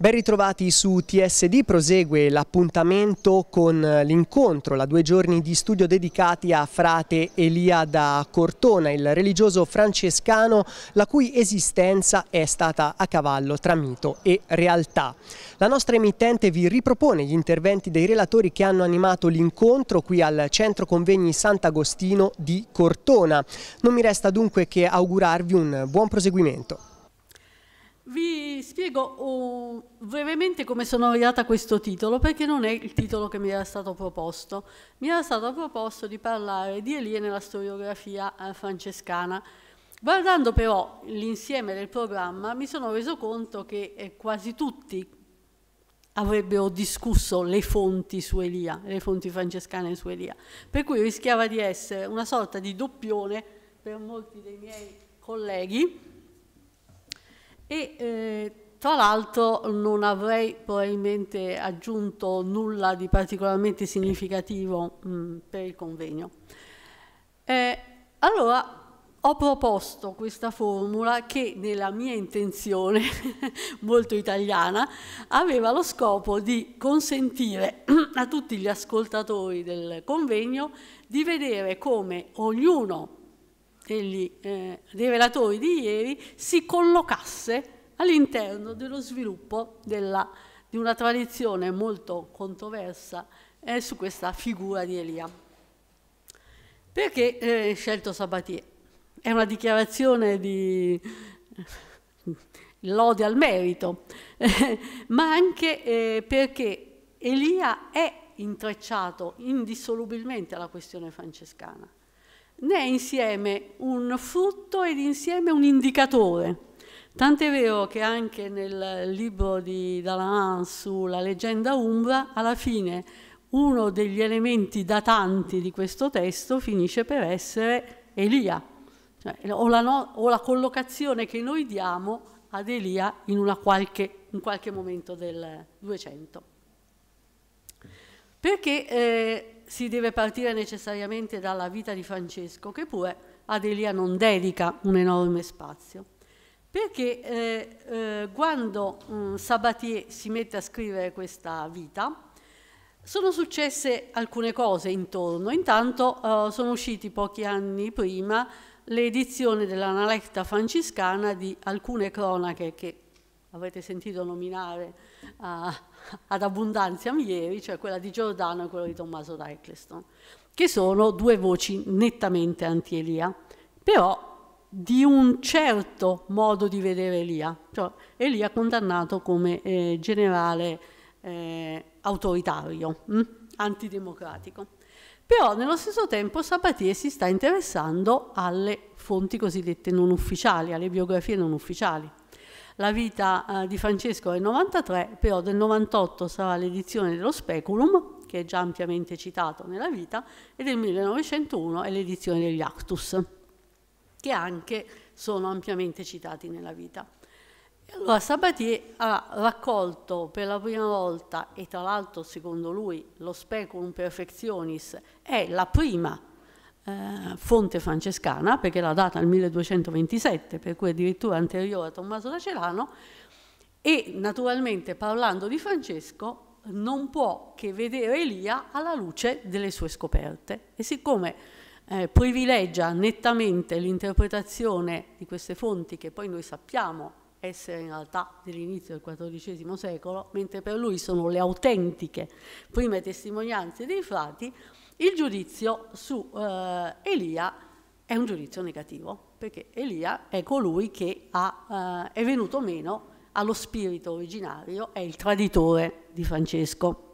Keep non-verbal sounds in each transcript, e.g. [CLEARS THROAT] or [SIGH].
Ben ritrovati su TSD, prosegue l'appuntamento con eh, l'incontro, la due giorni di studio dedicati a frate Elia da Cortona, il religioso francescano la cui esistenza è stata a cavallo tra mito e realtà. La nostra emittente vi ripropone gli interventi dei relatori che hanno animato l'incontro qui al Centro Convegni Sant'Agostino di Cortona. Non mi resta dunque che augurarvi un buon proseguimento. Vi spiego uh, brevemente come sono arrivata a questo titolo, perché non è il titolo che mi era stato proposto. Mi era stato proposto di parlare di Elie nella storiografia eh, francescana. Guardando però l'insieme del programma mi sono reso conto che eh, quasi tutti avrebbero discusso le fonti su Elia, le fonti francescane su Elia, per cui rischiava di essere una sorta di doppione per molti dei miei colleghi e eh, tra l'altro non avrei probabilmente aggiunto nulla di particolarmente significativo mh, mm, per il convegno. Eh, allora, ho proposto questa formula che nella mia intenzione [LAUGHS] molto italiana aveva lo scopo di consentire [CLEARS THROAT] a tutti gli ascoltatori del convegno di vedere come ognuno degli eh, rivelatori di ieri si collocasse all'interno dello sviluppo della, di una tradizione molto controversa eh, su questa figura di Elia. Perché eh, scelto Sabatier? È una dichiarazione di [LAUGHS] lode al merito, [LAUGHS] ma anche eh, perché Elia è intrecciato indissolubilmente alla questione francescana ne è insieme un frutto ed insieme un indicatore. Tant'è vero che anche nel libro di Dalan sulla leggenda umbra, alla fine uno degli elementi datanti di questo testo finisce per essere Elia, cioè, o, la no, o, la collocazione che noi diamo ad Elia in, qualche, in qualche momento del 200 perché eh, si deve partire necessariamente dalla vita di Francesco, che pure Adelia non dedica un enorme spazio. Perché eh, eh, quando mh, mm, Sabatier si mette a scrivere questa vita, sono successe alcune cose intorno. Intanto eh, sono usciti pochi anni prima l'edizione dell'analetta franciscana di alcune cronache che avete sentito nominare a [LAUGHS] ad abbondanziam ieri, cioè quella di Giordano e quella di Tommaso d'Eccleston, che sono due voci nettamente anti-Elia, però di un certo modo di vedere Elia, cioè Elia condannato come eh, generale eh, autoritario, mh? Hm? antidemocratico. Però nello stesso tempo Sabatier si sta interessando alle fonti cosiddette non ufficiali, alle biografie non ufficiali. La vita eh, di Francesco è del 93, però del 98 sarà l'edizione dello Speculum, che è già ampiamente citato nella vita, e del 1901 è l'edizione degli Actus, che anche sono ampiamente citati nella vita. Allora, Sabatier ha raccolto per la prima volta, e tra l'altro secondo lui lo Speculum Perfectionis è la prima eh, fonte francescana, perché era data al 1227, per cui addirittura anteriore a Tommaso da Celano, e naturalmente parlando di Francesco non può che vedere Elia alla luce delle sue scoperte. E siccome eh, privilegia nettamente l'interpretazione di queste fonti, che poi noi sappiamo essere in realtà dell'inizio del XIV secolo, mentre per lui sono le autentiche prime testimonianze dei frati, il giudizio su eh, Elia è un giudizio negativo, perché Elia è colui che ha, eh, è venuto meno allo spirito originario, è il traditore di Francesco.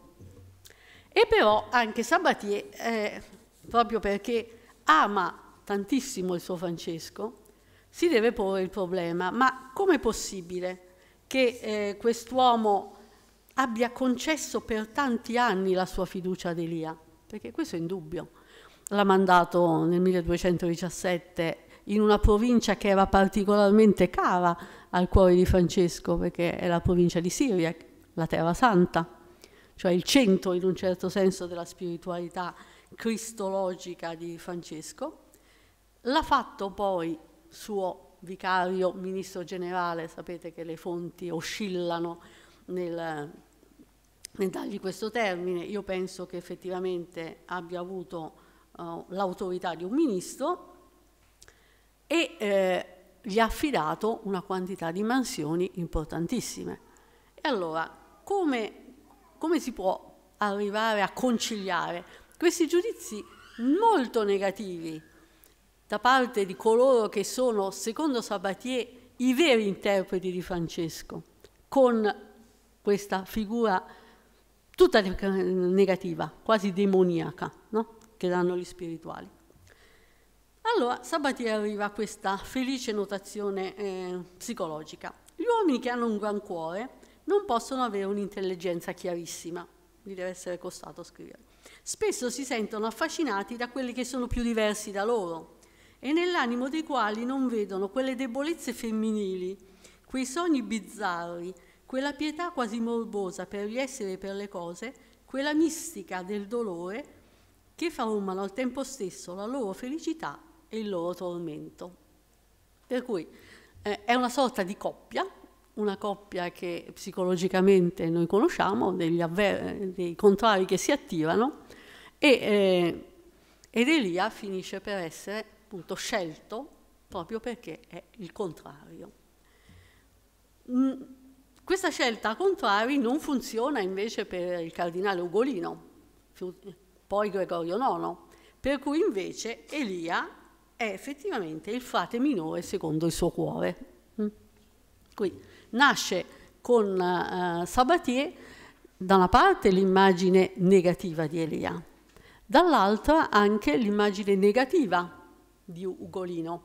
E però anche Sabatier, eh, proprio perché ama tantissimo il suo Francesco, si deve porre il problema, ma com'è possibile che eh, quest'uomo abbia concesso per tanti anni la sua fiducia ad Elia? perché questo è indubbio. L'ha mandato nel 1217 in una provincia che era particolarmente cara al cuore di Francesco, perché è la provincia di Siria, la Terra Santa, cioè il centro in un certo senso della spiritualità cristologica di Francesco. L'ha fatto poi suo vicario, ministro generale, sapete che le fonti oscillano nel nel dargli questo termine, io penso che effettivamente abbia avuto uh, l'autorità di un ministro e eh, gli ha affidato una quantità di mansioni importantissime. E allora, come, come si può arrivare a conciliare questi giudizi molto negativi da parte di coloro che sono, secondo Sabatier, i veri interpreti di Francesco, con questa figura tutta negativa, quasi demoniaca, no? che danno gli spirituali. Allora Sabatier arriva a questa felice notazione eh, psicologica. Gli uomini che hanno un gran cuore non possono avere un'intelligenza chiarissima, gli deve essere costato scrivere. Spesso si sentono affascinati da quelli che sono più diversi da loro e nell'animo dei quali non vedono quelle debolezze femminili, quei sogni bizzarri, quella pietà quasi morbosa per gli esseri e per le cose, quella mistica del dolore che formano al tempo stesso la loro felicità e il loro tormento. Per cui eh, è una sorta di coppia, una coppia che psicologicamente noi conosciamo, dei contrari che si attivano, e, eh, ed Elia finisce per essere appunto scelto proprio perché è il contrario. Mm questa scelta a contrari non funziona invece per il cardinale Ugolino, poi Gregorio IX, per cui invece Elia è effettivamente il frate minore secondo il suo cuore. Mm. Qui nasce con eh, Sabatier da una parte l'immagine negativa di Elia, dall'altra anche l'immagine negativa di Ugolino,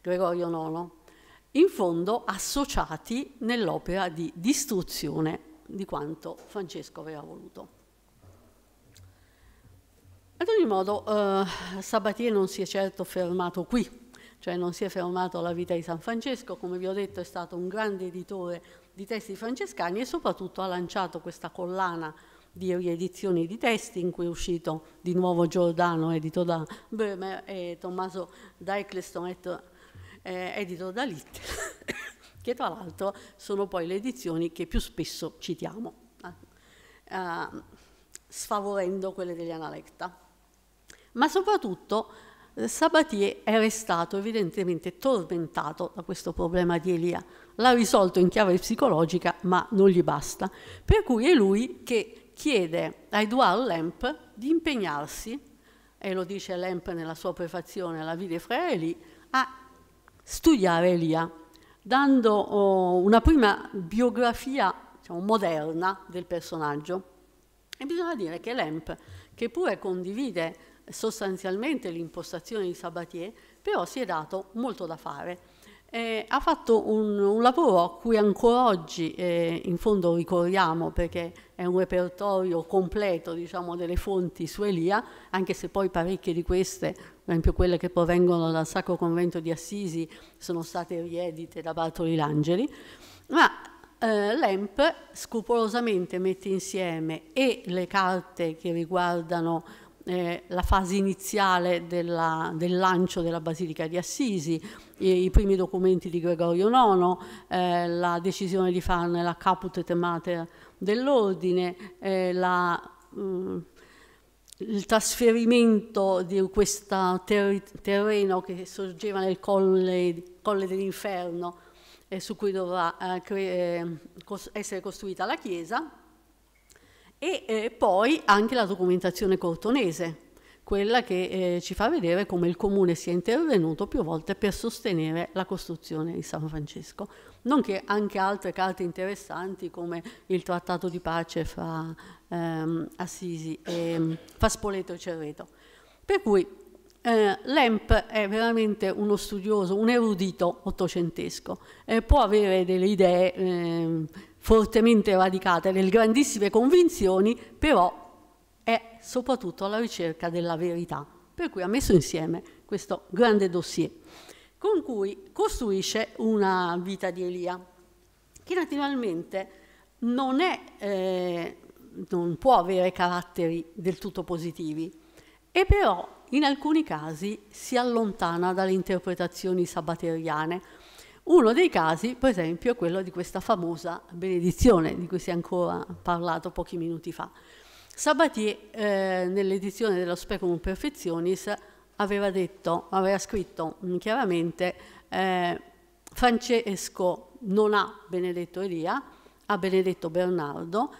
Gregorio IX, in fondo associati nell'opera di distruzione di quanto Francesco aveva voluto. Ad ogni modo, eh, Sabatier non si è certo fermato qui, cioè non si è fermato alla vita di San Francesco, come vi ho detto è stato un grande editore di testi francescani e soprattutto ha lanciato questa collana di riedizioni di testi in cui è uscito di nuovo Giordano, edito da Böhmer, e Tommaso da Eccleston, eh, edito da Litte, [COUGHS] che tra l'altro sono poi le edizioni che più spesso citiamo, eh, eh sfavorendo quelle degli Analecta. Ma soprattutto eh, Sabatier è restato evidentemente tormentato da questo problema di Elia. L'ha risolto in chiave psicologica, ma non gli basta. Per cui è lui che chiede a Edouard Lemp di impegnarsi, e lo dice Lemp nella sua prefazione alla Vide Fraeli, a studiare Elia, dando oh, una prima biografia diciamo, moderna del personaggio. E bisogna dire che Lemp, che pure condivide sostanzialmente l'impostazione di Sabatier, però si è dato molto da fare. Eh, ha fatto un, un, lavoro a cui ancora oggi eh, in fondo ricorriamo perché è un repertorio completo diciamo, delle fonti su Elia, anche se poi parecchie di queste per esempio quelle che provengono dal Sacro Convento di Assisi sono state riedite da Bartoli Langeli, ma eh, l'EMP scrupolosamente mette insieme e le carte che riguardano eh, la fase iniziale della, del lancio della Basilica di Assisi, i, i primi documenti di Gregorio IX, eh, la decisione di farne la caput mater dell'ordine, eh, la... Mh, mm, il trasferimento di questo ter terreno che sorgeva nel colle, colle dell'inferno e su cui dovrà eh, eh, cos essere costruita la chiesa e eh, poi anche la documentazione cortonese, quella che eh, ci fa vedere come il comune sia intervenuto più volte per sostenere la costruzione di San Francesco, nonché anche altre carte interessanti come il trattato di pace fra ehm, Assisi e mm, Faspoleto e Cerreto. Per cui eh, Lemp è veramente uno studioso, un erudito ottocentesco, eh, può avere delle idee eh, fortemente radicate, delle grandissime convinzioni, però è soprattutto alla ricerca della verità, per cui ha messo insieme questo grande dossier, con cui costruisce una vita di Elia, che naturalmente non è eh, non può avere caratteri del tutto positivi e però in alcuni casi si allontana dalle interpretazioni sabbateriane. Uno dei casi, per esempio, è quello di questa famosa benedizione di cui si è ancora parlato pochi minuti fa. Sabatier, eh, nell'edizione dello Specum Perfezionis, aveva, detto, aveva scritto mm, chiaramente eh, Francesco non ha benedetto Elia, ha benedetto Bernardo,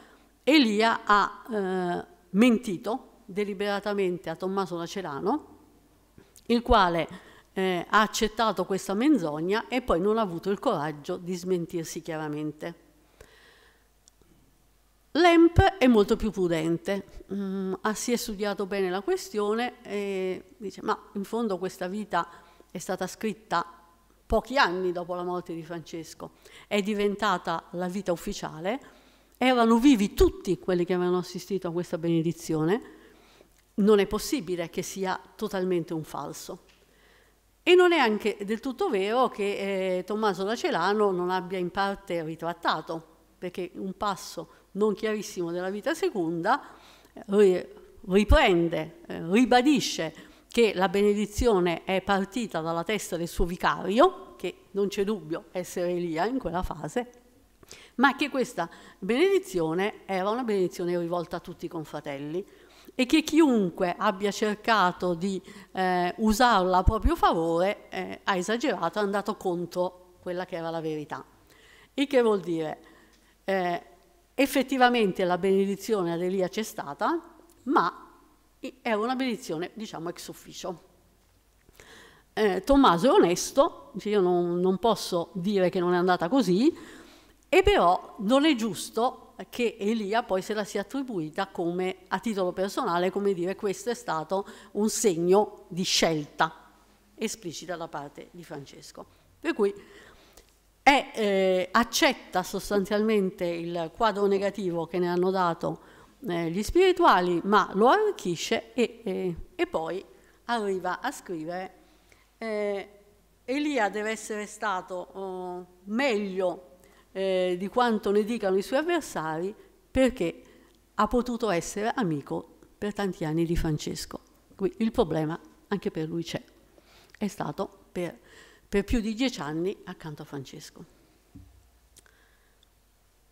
Elia ha eh, mentito deliberatamente a Tommaso Lacerano, il quale eh, ha accettato questa menzogna e poi non ha avuto il coraggio di smentirsi chiaramente. Lemp è molto più prudente, mm, si è studiato bene la questione e dice ma in fondo questa vita è stata scritta pochi anni dopo la morte di Francesco, è diventata la vita ufficiale erano vivi tutti quelli che avevano assistito a questa benedizione, non è possibile che sia totalmente un falso. E non è anche del tutto vero che eh, Tommaso da Celano non abbia in parte ritrattato, perché un passo non chiarissimo della vita seconda eh, riprende, eh, ribadisce che la benedizione è partita dalla testa del suo vicario, che non c'è dubbio essere Elia in quella fase, ma che questa benedizione era una benedizione rivolta a tutti i confratelli e che chiunque abbia cercato di eh, usarla a proprio favore eh, ha esagerato, è andato contro quella che era la verità. Il che vuol dire eh, effettivamente la benedizione ad Elia c'è stata, ma era una benedizione, diciamo, ex officio. Eh, Tommaso è onesto, io non, non posso dire che non è andata così, e però non è giusto che Elia poi se la sia attribuita come, a titolo personale, come dire questo è stato un segno di scelta esplicita da parte di Francesco. Per cui è, eh, accetta sostanzialmente il quadro negativo che ne hanno dato eh, gli spirituali, ma lo arricchisce e, e, e poi arriva a scrivere eh, Elia deve essere stato oh, meglio eh, di quanto ne dicano i suoi avversari, perché ha potuto essere amico per tanti anni di Francesco. Quindi il problema anche per lui c'è. È stato per, per più di dieci anni accanto a Francesco.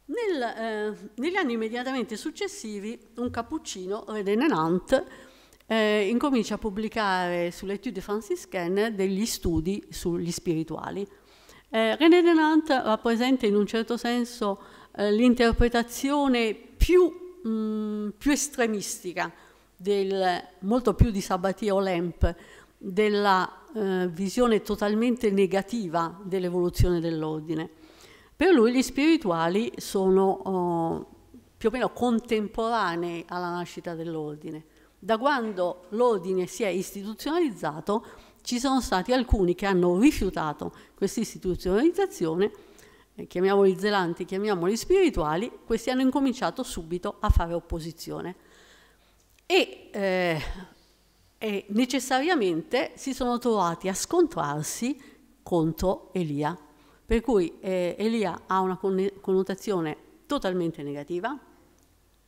Nel, eh, negli anni immediatamente successivi, un cappuccino, René Nantes, eh, incomincia a pubblicare sulle sull'Etude franciscaine degli studi sugli spirituali, eh, René Denant rappresenta in un certo senso eh, l'interpretazione più, mh, mm, più estremistica, del, molto più di Sabatier Olemp, della eh, visione totalmente negativa dell'evoluzione dell'ordine. Per lui gli spirituali sono oh, più o meno contemporanei alla nascita dell'ordine. Da quando l'ordine si è istituzionalizzato, ci sono stati alcuni che hanno rifiutato questa istituzionalizzazione, eh, chiamiamoli zelanti, chiamiamoli spirituali, questi hanno incominciato subito a fare opposizione. E, eh, e necessariamente si sono trovati a scontrarsi contro Elia. Per cui eh, Elia ha una connotazione totalmente negativa,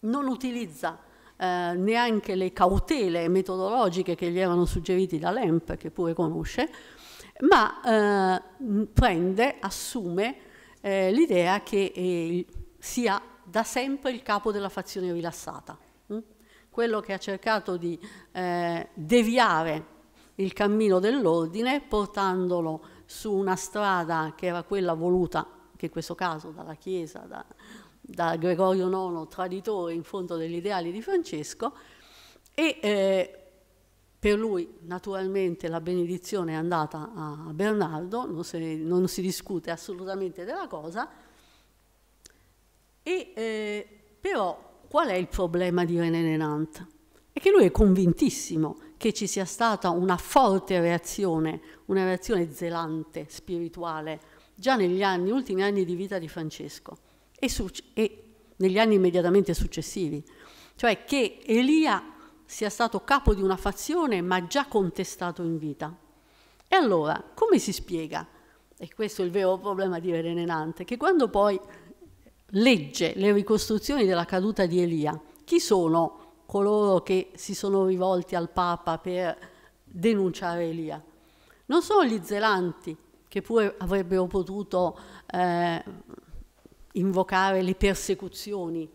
non utilizza eh, neanche le cautele metodologiche che gli erano suggeriti da Lemp, che pure conosce, ma eh, prende, assume eh, l'idea che eh, sia da sempre il capo della fazione rilassata. Hm? Quello che ha cercato di eh, deviare il cammino dell'ordine portandolo su una strada che era quella voluta, che in questo caso dalla Chiesa, da, da Gregorio IX, traditore in fondo degli ideali di Francesco, e eh, per lui naturalmente la benedizione è andata a Bernardo, non, se, non si discute assolutamente della cosa, e, eh, però qual è il problema di René Nenant? È che lui è convintissimo che ci sia stata una forte reazione, una reazione zelante, spirituale, già negli anni, ultimi anni di vita di Francesco e, e negli anni immediatamente successivi. Cioè che Elia sia stato capo di una fazione ma già contestato in vita. E allora, come si spiega? E questo è il vero problema di Verenenante, che quando poi legge le ricostruzioni della caduta di Elia, chi sono coloro che si sono rivolti al Papa per denunciare Elia? Non sono gli zelanti, che pure avrebbero potuto eh, invocare le persecuzioni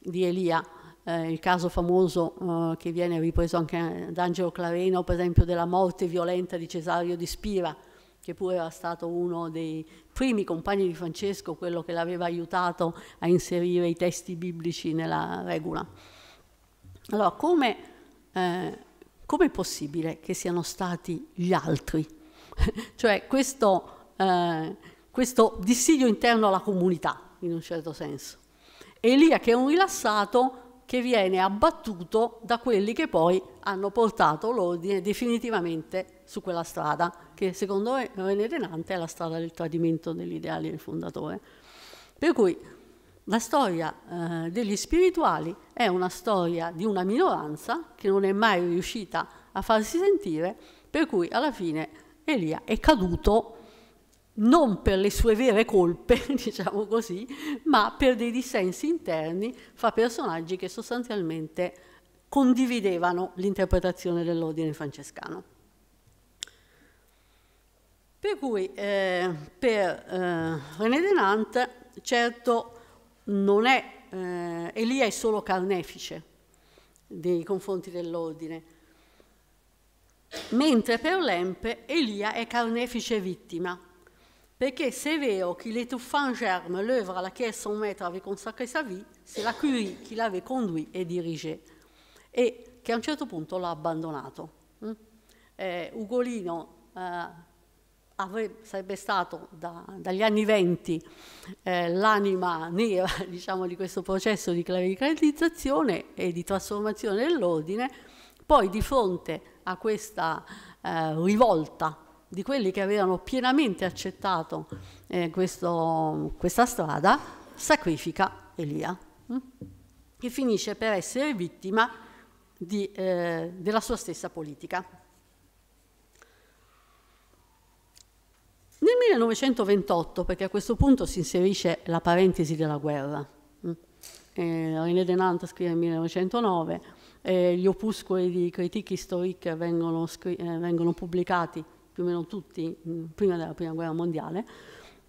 di Elia, eh, il caso famoso eh, che viene ripreso anche da Angelo Clareno, per esempio della morte violenta di Cesario di Spira, che pure era stato uno dei primi compagni di Francesco, quello che l'aveva aiutato a inserire i testi biblici nella regola. Allora, come, eh, è possibile che siano stati gli altri? [LAUGHS] cioè questo, eh, questo dissidio interno alla comunità, in un certo senso. Elia che è un rilassato che viene abbattuto da quelli che poi hanno portato l'ordine definitivamente su quella strada, che secondo René Renante è la strada del tradimento degli ideali del fondatore. Per cui la storia eh, degli spirituali è una storia di una minoranza che non è mai riuscita a farsi sentire, per cui alla fine Elia è caduto non per le sue vere colpe, [LAUGHS] diciamo così, ma per dei dissensi interni fra personaggi che sostanzialmente condividevano l'interpretazione dell'ordine francescano. Per cui eh, per eh, René Nantes, certo non è, eh, Elia è solo carnefice nei confronti dell'ordine, mentre per Lempe Elia è carnefice vittima. Perché se è vero qu'il est tout en germe l'œuvre à laquelle son maître avait consacré sa vie, c'est la Curie qui l'avait conduit e dirigé e che a un certo punto l'ha abbandonato. Mm? Eh, Ugolino eh, avrebbe, sarebbe stato da, dagli anni venti eh, l'anima nera [LAUGHS] diciamo, di questo processo di clericalizzazione e di trasformazione dell'ordine, poi di fronte a questa eh, rivolta di quelli che avevano pienamente accettato eh, questo, questa strada, sacrifica Elia, mm? che finisce per essere vittima di, eh, della sua stessa politica. Nel 1928, perché a questo punto si inserisce la parentesi della guerra, hm? eh, René Denant scrive nel 1909, eh, gli opuscoli di critiche storiche vengono, eh, vengono pubblicati più o meno tutti mm, prima della Prima Guerra Mondiale,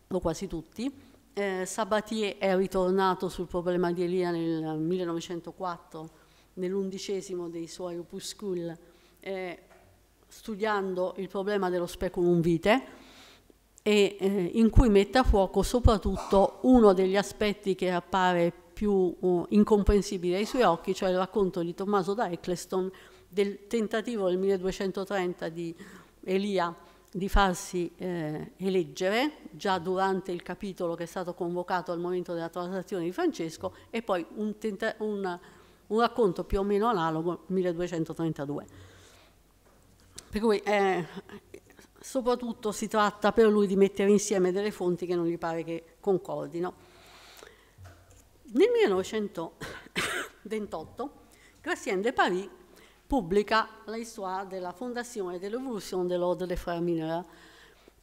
o quasi tutti. Eh, Sabatier è ritornato sul problema di Elia nel 1904, nell'undicesimo dei suoi opuscul, eh, studiando il problema dello speculum vitae, e eh, in cui mette a fuoco soprattutto uno degli aspetti che appare più uh, incomprensibile ai suoi occhi, cioè il racconto di Tommaso da Eccleston del tentativo del 1230 di Elia di farsi eh, eleggere già durante il capitolo che è stato convocato al momento della transazione di Francesco e poi un, un, un racconto più o meno analogo 1232. Per cui eh, soprattutto si tratta per lui di mettere insieme delle fonti che non gli pare che concordino. Nel 1928 Gratien de Paris pubblica l'histoire della fondazione e dell'evoluzione dell'Ordine delle Framminera,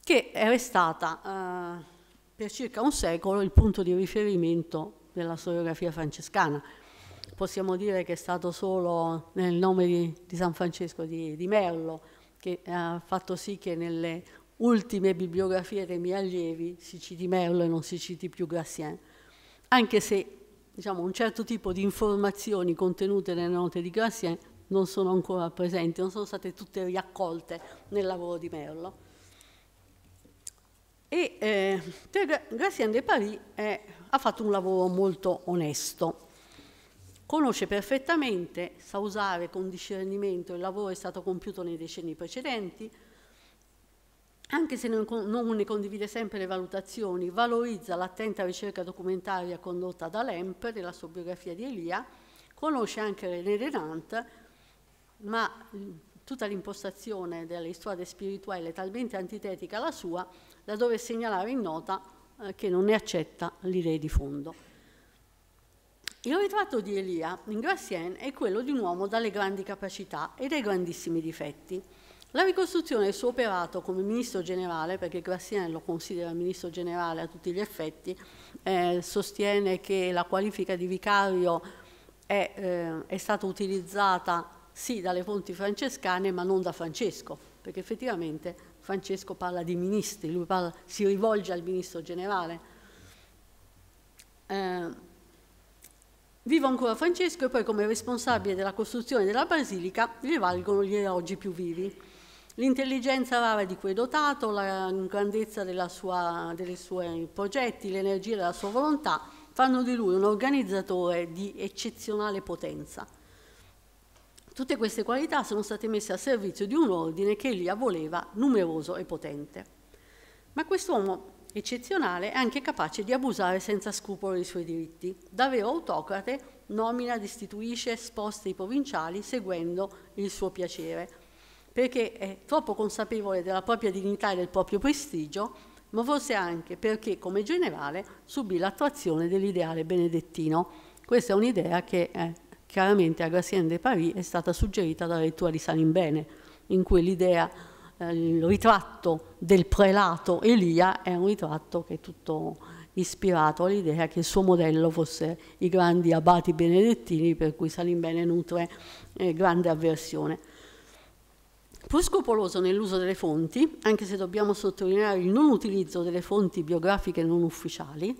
che è restata eh, per circa un secolo il punto di riferimento della storiografia francescana. Possiamo dire che è stato solo nel nome di, di San Francesco di, di Merlo che ha fatto sì che nelle ultime bibliografie dei miei allievi si citi Merlo e non si citi più Grassien, anche se diciamo, un certo tipo di informazioni contenute nelle note di Grassien non sono ancora presenti, non sono state tutte riaccolte nel lavoro di Merlo. E eh, Gracien de Paris eh, ha fatto un lavoro molto onesto. Conosce perfettamente, sa usare con discernimento il lavoro che è stato compiuto nei decenni precedenti, anche se non, ne condivide sempre le valutazioni, valorizza l'attenta ricerca documentaria condotta da Lemp della sua biografia di Elia, conosce anche René Denant ma mm, tutta l'impostazione delle storie spirituali è talmente antitetica alla sua da dover segnalare in nota eh, che non ne accetta l'idea di fondo. Il ritratto di Elia in Gracienne è quello di un uomo dalle grandi capacità e dai grandissimi difetti. La ricostruzione del suo operato come ministro generale, perché Gracienne lo considera ministro generale a tutti gli effetti, eh, sostiene che la qualifica di vicario è, eh, è stata utilizzata sì dalle fonti francescane ma non da Francesco, perché effettivamente Francesco parla di ministri, lui parla, si rivolge al ministro generale. Eh, vivo ancora Francesco e poi come responsabile della costruzione della basilica gli valgono gli elogi più vivi. L'intelligenza rara di cui è dotato, la grandezza sua, dei suoi progetti, l'energia della sua volontà fanno di lui un organizzatore di eccezionale potenza. Tutte queste qualità sono state messe a servizio di un ordine che egli voleva numeroso e potente. Ma quest'uomo eccezionale è anche capace di abusare senza scrupolo dei suoi diritti. Davvero autocrate nomina, destituisce, sposta i provinciali seguendo il suo piacere, perché è troppo consapevole della propria dignità e del proprio prestigio, ma forse anche perché come generale subì l'attuazione dell'ideale benedettino. Questa è un'idea che eh, Chiaramente a Gracienne de Paris è stata suggerita la lettura di Salimbene, in cui l'idea, eh, il ritratto del prelato Elia è un ritratto che è tutto ispirato all'idea che il suo modello fosse i grandi abati benedettini, per cui Salimbene nutre eh, grande avversione. Più scrupoloso nell'uso delle fonti, anche se dobbiamo sottolineare il non utilizzo delle fonti biografiche non ufficiali,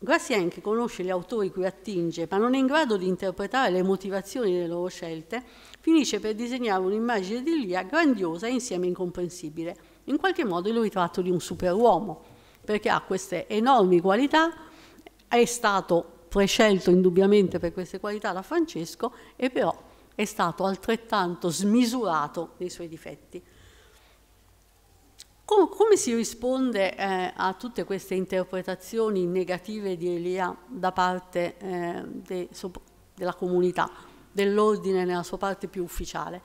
Grassien, che conosce gli autori cui attinge, ma non è in grado di interpretare le motivazioni delle loro scelte, finisce per disegnare un'immagine di Lia grandiosa e insieme incomprensibile. In qualche modo è il ritratto di un superuomo, perché ha queste enormi qualità, è stato prescelto indubbiamente per queste qualità da Francesco e però è stato altrettanto smisurato nei suoi difetti. Com come si risponde eh, a tutte queste interpretazioni negative di Elia da parte eh, de so della comunità, dell'ordine nella sua parte più ufficiale?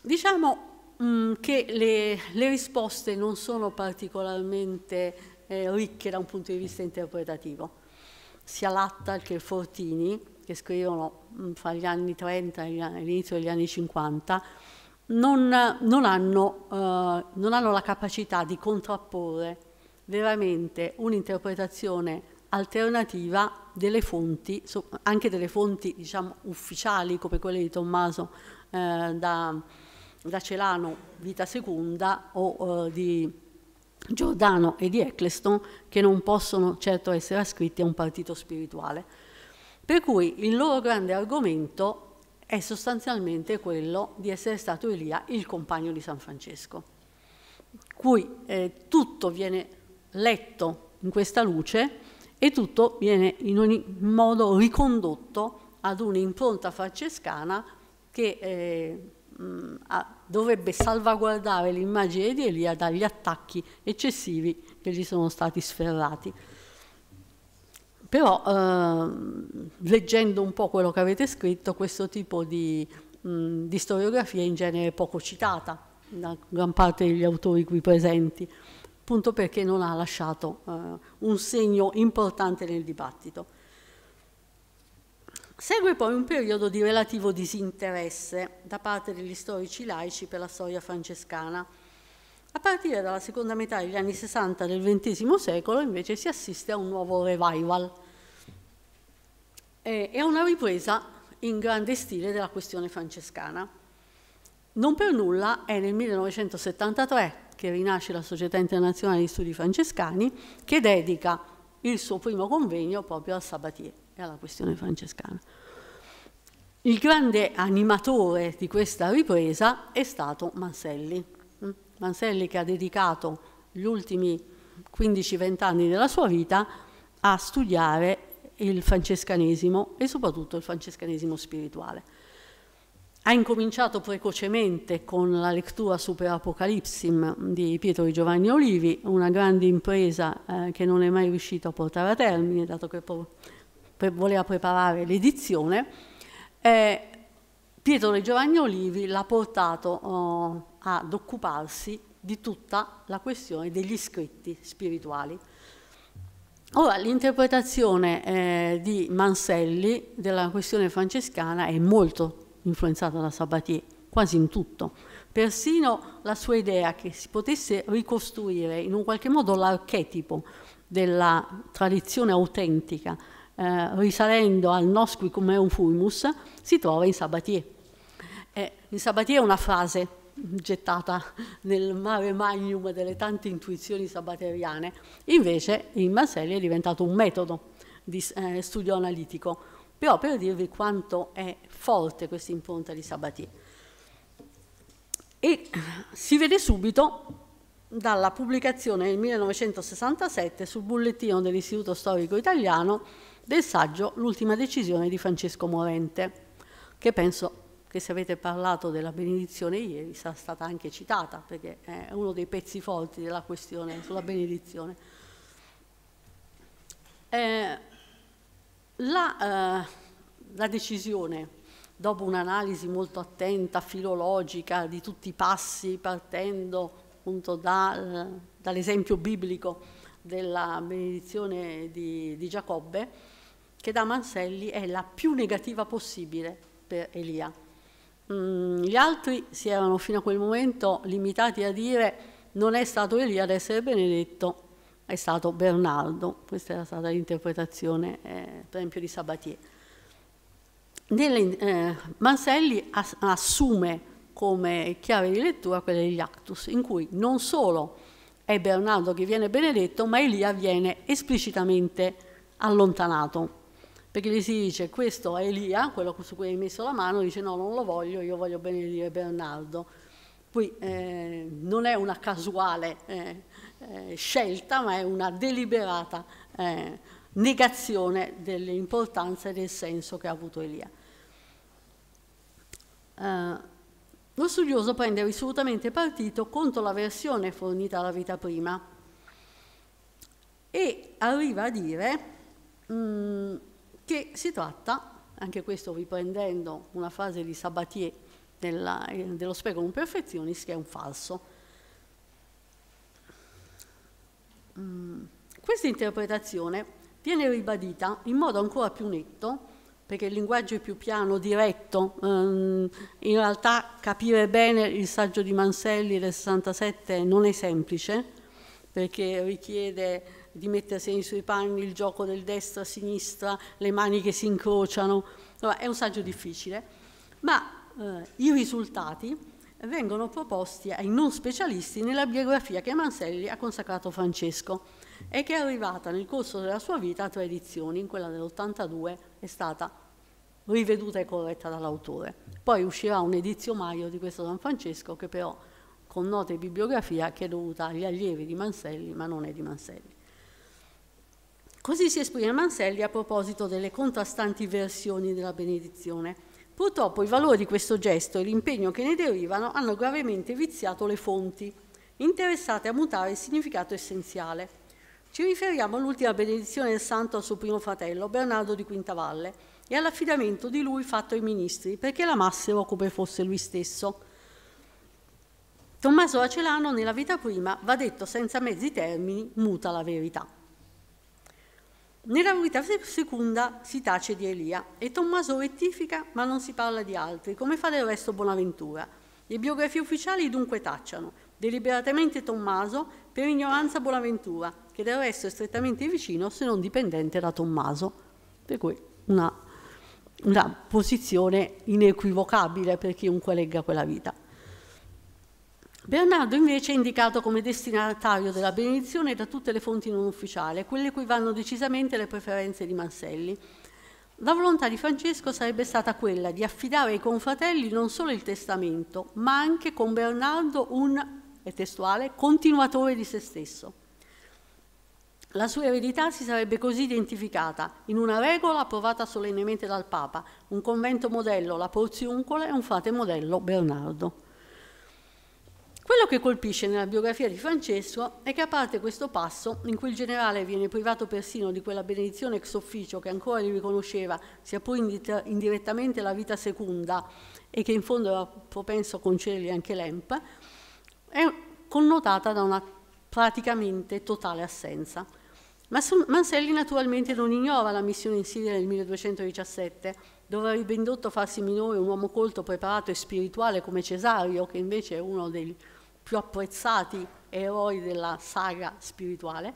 Diciamo mh, mm, che le, le, risposte non sono particolarmente eh, ricche da un punto di vista interpretativo. Sia Lattal che Fortini, che scrivono mh, mm, fra gli anni 30 e l'inizio degli anni 50, non, non, hanno, eh, non hanno la capacità di contrapporre veramente un'interpretazione alternativa delle fonti, anche delle fonti diciamo, ufficiali come quelle di Tommaso eh, da, da, Celano, Vita Seconda o eh, di Giordano e di Eccleston che non possono certo essere ascritti a un partito spirituale. Per cui il loro grande argomento è sostanzialmente quello di essere stato Elia il compagno di San Francesco, cui eh, tutto viene letto in questa luce e tutto viene in ogni modo ricondotto ad un'impronta francescana che eh, mm, a, dovrebbe salvaguardare l'immagine di Elia dagli attacchi eccessivi che gli sono stati sferrati. Però eh, leggendo un po' quello che avete scritto, questo tipo di, mh, di storiografia in genere è poco citata da gran parte degli autori qui presenti, appunto perché non ha lasciato eh, un segno importante nel dibattito. Segue poi un periodo di relativo disinteresse da parte degli storici laici per la storia francescana, a partire dalla seconda metà degli anni 60 del XX secolo invece si assiste a un nuovo revival e a una ripresa in grande stile della questione francescana. Non per nulla è nel 1973 che rinasce la Società Internazionale di Studi Francescani che dedica il suo primo convegno proprio al Sabatier e alla questione francescana. Il grande animatore di questa ripresa è stato Manselli. Manselli che ha dedicato gli ultimi 15-20 anni della sua vita a studiare il francescanesimo e soprattutto il francescanesimo spirituale. Ha incominciato precocemente con la lettura Super Apocalipsim mm, di Pietro di Giovanni Olivi, una grande impresa eh, che non è mai riuscito a portare a termine, dato che voleva preparare l'edizione, eh, Pietro e Giovanni Olivi l'ha portato oh, ad occuparsi di tutta la questione degli scritti spirituali. Ora, l'interpretazione eh, di Manselli della questione francescana è molto influenzata da Sabatier, quasi in tutto. Persino la sua idea che si potesse ricostruire in un qualche modo l'archetipo della tradizione autentica eh, risalendo al Nosquicum eum fumus, si trova in Sabatier. Eh, in Sabatier è una frase gettata nel mare magnum delle tante intuizioni sabateriane, invece in Manselli è diventato un metodo di eh, studio analitico, però per dirvi quanto è forte questa impronta di Sabatier. E si vede subito dalla pubblicazione nel 1967 sul bollettino dell'Istituto Storico Italiano del saggio L'ultima decisione di Francesco Morente, che penso che se avete parlato della benedizione ieri sarà stata anche citata, perché è uno dei pezzi forti della questione sulla benedizione. Eh, la, eh, la decisione dopo un'analisi molto attenta, filologica, di tutti i passi, partendo appunto dal, dall'esempio biblico della benedizione di, di Giacobbe, che da Manselli è la più negativa possibile per Elia. Mm, gli altri si erano fino a quel momento limitati a dire non è stato Elia ad essere benedetto, è stato Bernardo. Questa era stata l'interpretazione, eh, per esempio, di Sabatier. Nelle, eh, Manselli ass assume come chiave di lettura quella degli Actus, in cui non solo è Bernardo che viene benedetto, ma Elia viene esplicitamente allontanato perché gli si dice questo è Elia, quello su cui hai messo la mano, dice no, non lo voglio, io voglio benedire Bernardo. Qui eh, non è una casuale eh, eh scelta, ma è una deliberata eh, negazione dell'importanza e del senso che ha avuto Elia. Eh, lo studioso prende risolutamente partito contro la versione fornita alla vita prima e arriva a dire... Mh, mm, che si tratta, anche questo riprendendo una frase di Sabatier della, eh, dello speculum perfezionis, che è un falso. Mm. Questa interpretazione viene ribadita in modo ancora più netto, perché il linguaggio è più piano, diretto, ehm, in realtà capire bene il saggio di Manselli del 67 non è semplice, perché richiede di mettersi nei suoi panni, il gioco del destra-sinistra, le mani che si incrociano. Allora, è un saggio difficile, ma eh, i risultati vengono proposti ai non specialisti nella biografia che Manselli ha consacrato a Francesco e che è arrivata nel corso della sua vita a tre edizioni, in quella dell'82 è stata riveduta e corretta dall'autore. Poi uscirà un ediziomario di questo San Francesco che però note bibliografia che è dovuta agli allievi di Manselli, ma non è di Manselli. Così si esprime Manselli a proposito delle contrastanti versioni della benedizione. Purtroppo i valori di questo gesto e l'impegno che ne derivano hanno gravemente viziato le fonti, interessate a mutare il significato essenziale. Ci riferiamo all'ultima benedizione del santo al suo primo fratello, Bernardo di Quintavalle, e all'affidamento di lui fatto ai ministri perché l'amassero come fosse lui stesso. Tommaso Acelano nella vita prima va detto senza mezzi termini, muta la verità. Nella verità seconda si tace di Elia e Tommaso rettifica ma non si parla di altri, come fa del resto Bonaventura. Le biografie ufficiali dunque tacciano, deliberatamente Tommaso, per ignoranza Bonaventura, che del resto è strettamente vicino se non dipendente da Tommaso. Per cui una, una posizione inequivocabile per chiunque legga quella vita. Bernardo invece è indicato come destinatario della benedizione da tutte le fonti non ufficiali, quelle cui vanno decisamente le preferenze di Manselli. La volontà di Francesco sarebbe stata quella di affidare ai confratelli non solo il testamento, ma anche con Bernardo un, è testuale, continuatore di se stesso. La sua eredità si sarebbe così identificata in una regola approvata solennemente dal Papa, un convento modello, la Porziuncola e un frate modello, Bernardo. Quello che colpisce nella biografia di Francesco è che a parte questo passo, in cui il generale viene privato persino di quella benedizione ex officio che ancora gli riconosceva, sia pur indirettamente la vita seconda, e che in fondo era propenso a concedergli anche l'EMP, è connotata da una praticamente totale assenza. Manselli naturalmente non ignora la missione in Siria del 1217, dove avrebbe indotto a farsi minore un uomo colto, preparato e spirituale come Cesario, che invece è uno dei più apprezzati eroi della saga spirituale,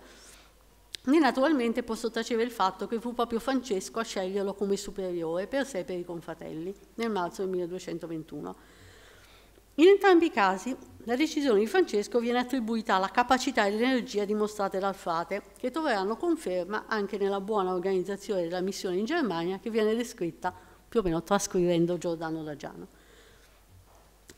né naturalmente posso tacere il fatto che fu proprio Francesco a sceglierlo come superiore per sé e per i confratelli nel marzo del 1221. In entrambi i casi la decisione di Francesco viene attribuita alla capacità e all'energia dimostrate dal frate, che troveranno conferma anche nella buona organizzazione della missione in Germania che viene descritta più o meno trascrivendo Giordano da Giano.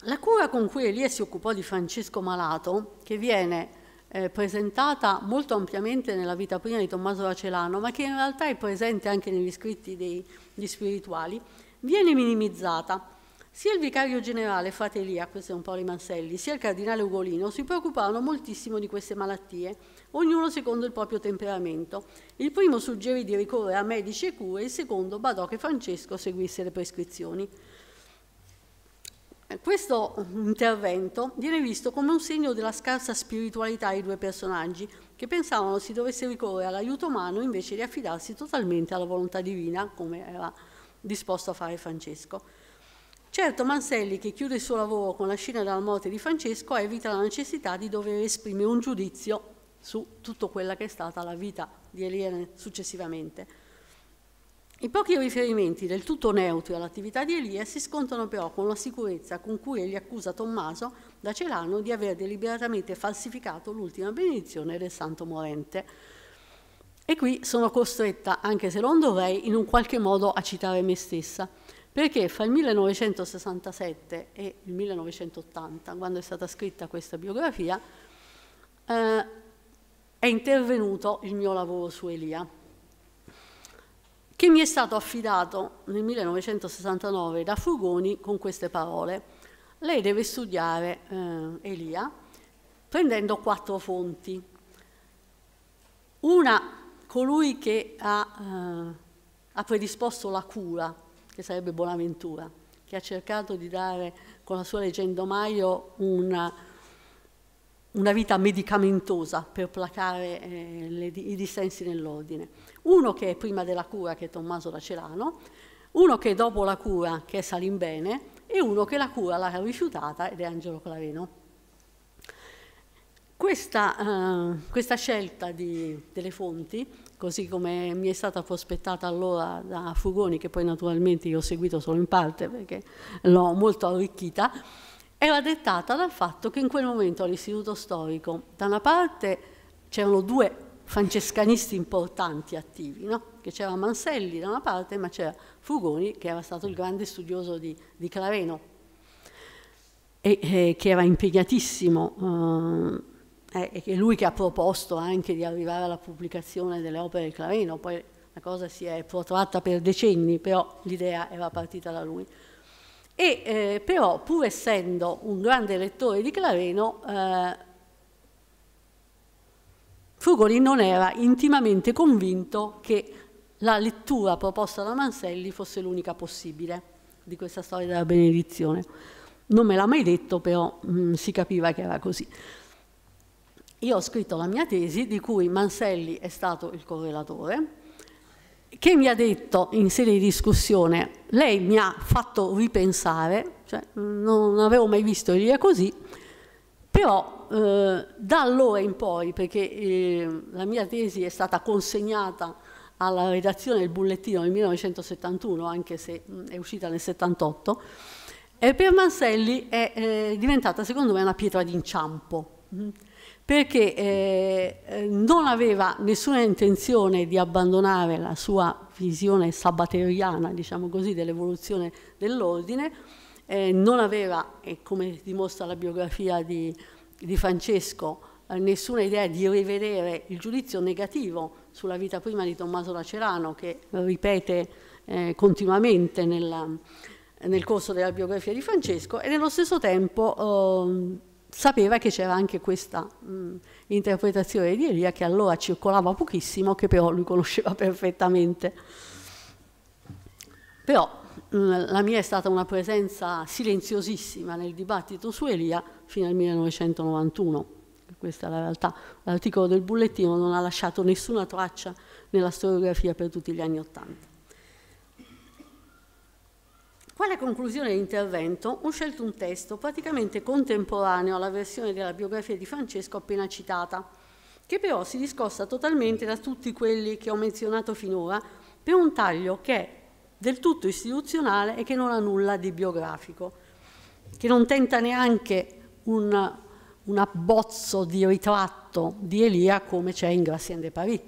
La cura con cui Elia si occupò di Francesco Malato, che viene eh, presentata molto ampiamente nella vita prima di Tommaso Racelano, ma che in realtà è presente anche negli scritti degli spirituali, viene minimizzata. Sia il vicario generale frate Elia, questo è un po' Rimanselli, sia il cardinale Ugolino si preoccuparono moltissimo di queste malattie ognuno secondo il proprio temperamento. Il primo suggerì di ricorrere a medici e cure, il secondo badò che Francesco seguisse le prescrizioni. Questo intervento viene visto come un segno della scarsa spiritualità dei due personaggi, che pensavano si dovesse ricorrere all'aiuto umano invece di affidarsi totalmente alla volontà divina, come era disposto a fare Francesco. Certo Manselli, che chiude il suo lavoro con la scena della morte di Francesco, evita la necessità di dover esprimere un giudizio su tutta quella che è stata la vita di Eliene successivamente. I pochi riferimenti del tutto neutri all'attività di Elia si scontrano però con la sicurezza con cui egli accusa Tommaso da Celano di aver deliberatamente falsificato l'ultima benedizione del santo morente. E qui sono costretta, anche se non dovrei, in un qualche modo a citare me stessa, perché fra il 1967 e il 1980, quando è stata scritta questa biografia, eh, è intervenuto il mio lavoro su Elia, che mi è stato affidato nel 1969 da Fugoni con queste parole. Lei deve studiare eh, Elia prendendo quattro fonti. Una, colui che ha, eh, ha predisposto la cura, che sarebbe Bonaventura, che ha cercato di dare con la sua leggenda Maio una una vita medicamentosa per placare eh, le, i dissensi nell'ordine. Uno che è prima della cura, che è Tommaso da Celano, uno che è dopo la cura, che è Salimbene, e uno che la cura l'ha rifiutata ed è Angelo Claveno. Questa, eh, questa scelta di, delle fonti, così come mi è stata prospettata allora da Fugoni, che poi naturalmente io ho seguito solo in parte perché l'ho molto arricchita, era dettata dal fatto che in quel momento all'Istituto Storico, da una parte c'erano due francescanisti importanti attivi, no? che c'era Manselli da una parte, ma c'era Fugoni, che era stato il grande studioso di, di Claveno, e, e, eh, che era impegnatissimo, eh, eh e che lui che ha proposto anche di arrivare alla pubblicazione delle opere di Claveno, poi la cosa si è protratta per decenni, però l'idea era partita da lui. E, eh, però, pur essendo un grande lettore di Claveno, eh, Frugoni non era intimamente convinto che la lettura proposta da Manselli fosse l'unica possibile di questa storia della benedizione. Non me l'ha mai detto, però mh, mm, si capiva che era così. Io ho scritto la mia tesi, di cui Manselli è stato il correlatore, che mi ha detto in sede di discussione, lei mi ha fatto ripensare, cioè, non avevo mai visto Elia così, però eh, da allora in poi, perché eh, la mia tesi è stata consegnata alla redazione del bullettino nel 1971, anche se mh, è uscita nel 78, e per Manselli è eh, diventata secondo me una pietra d'inciampo. Mm perché eh, eh, non aveva nessuna intenzione di abbandonare la sua visione sabateriana, diciamo così, dell'evoluzione dell'ordine, eh, non aveva, e come dimostra la biografia di, di Francesco, eh, nessuna idea di rivedere il giudizio negativo sulla vita prima di Tommaso Lacerano, che ripete eh, continuamente nella, nel corso della biografia di Francesco, e nello stesso tempo ehm, sapeva che c'era anche questa mh, mm, interpretazione di Elia che allora circolava pochissimo, che però lui conosceva [LAUGHS] perfettamente. Però mh, mm, la mia è stata una presenza silenziosissima nel dibattito su Elia fino al 1991 questa è la realtà. L'articolo del bullettino non ha lasciato nessuna traccia nella storiografia per tutti gli anni Ottanta. Quale conclusione dell'intervento ho scelto un testo praticamente contemporaneo alla versione della biografia di Francesco appena citata, che però si discosta totalmente da tutti quelli che ho menzionato finora per un taglio che è del tutto istituzionale e che non ha nulla di biografico, che non tenta neanche un, un abbozzo di ritratto di Elia come c'è in Gracien de Paris.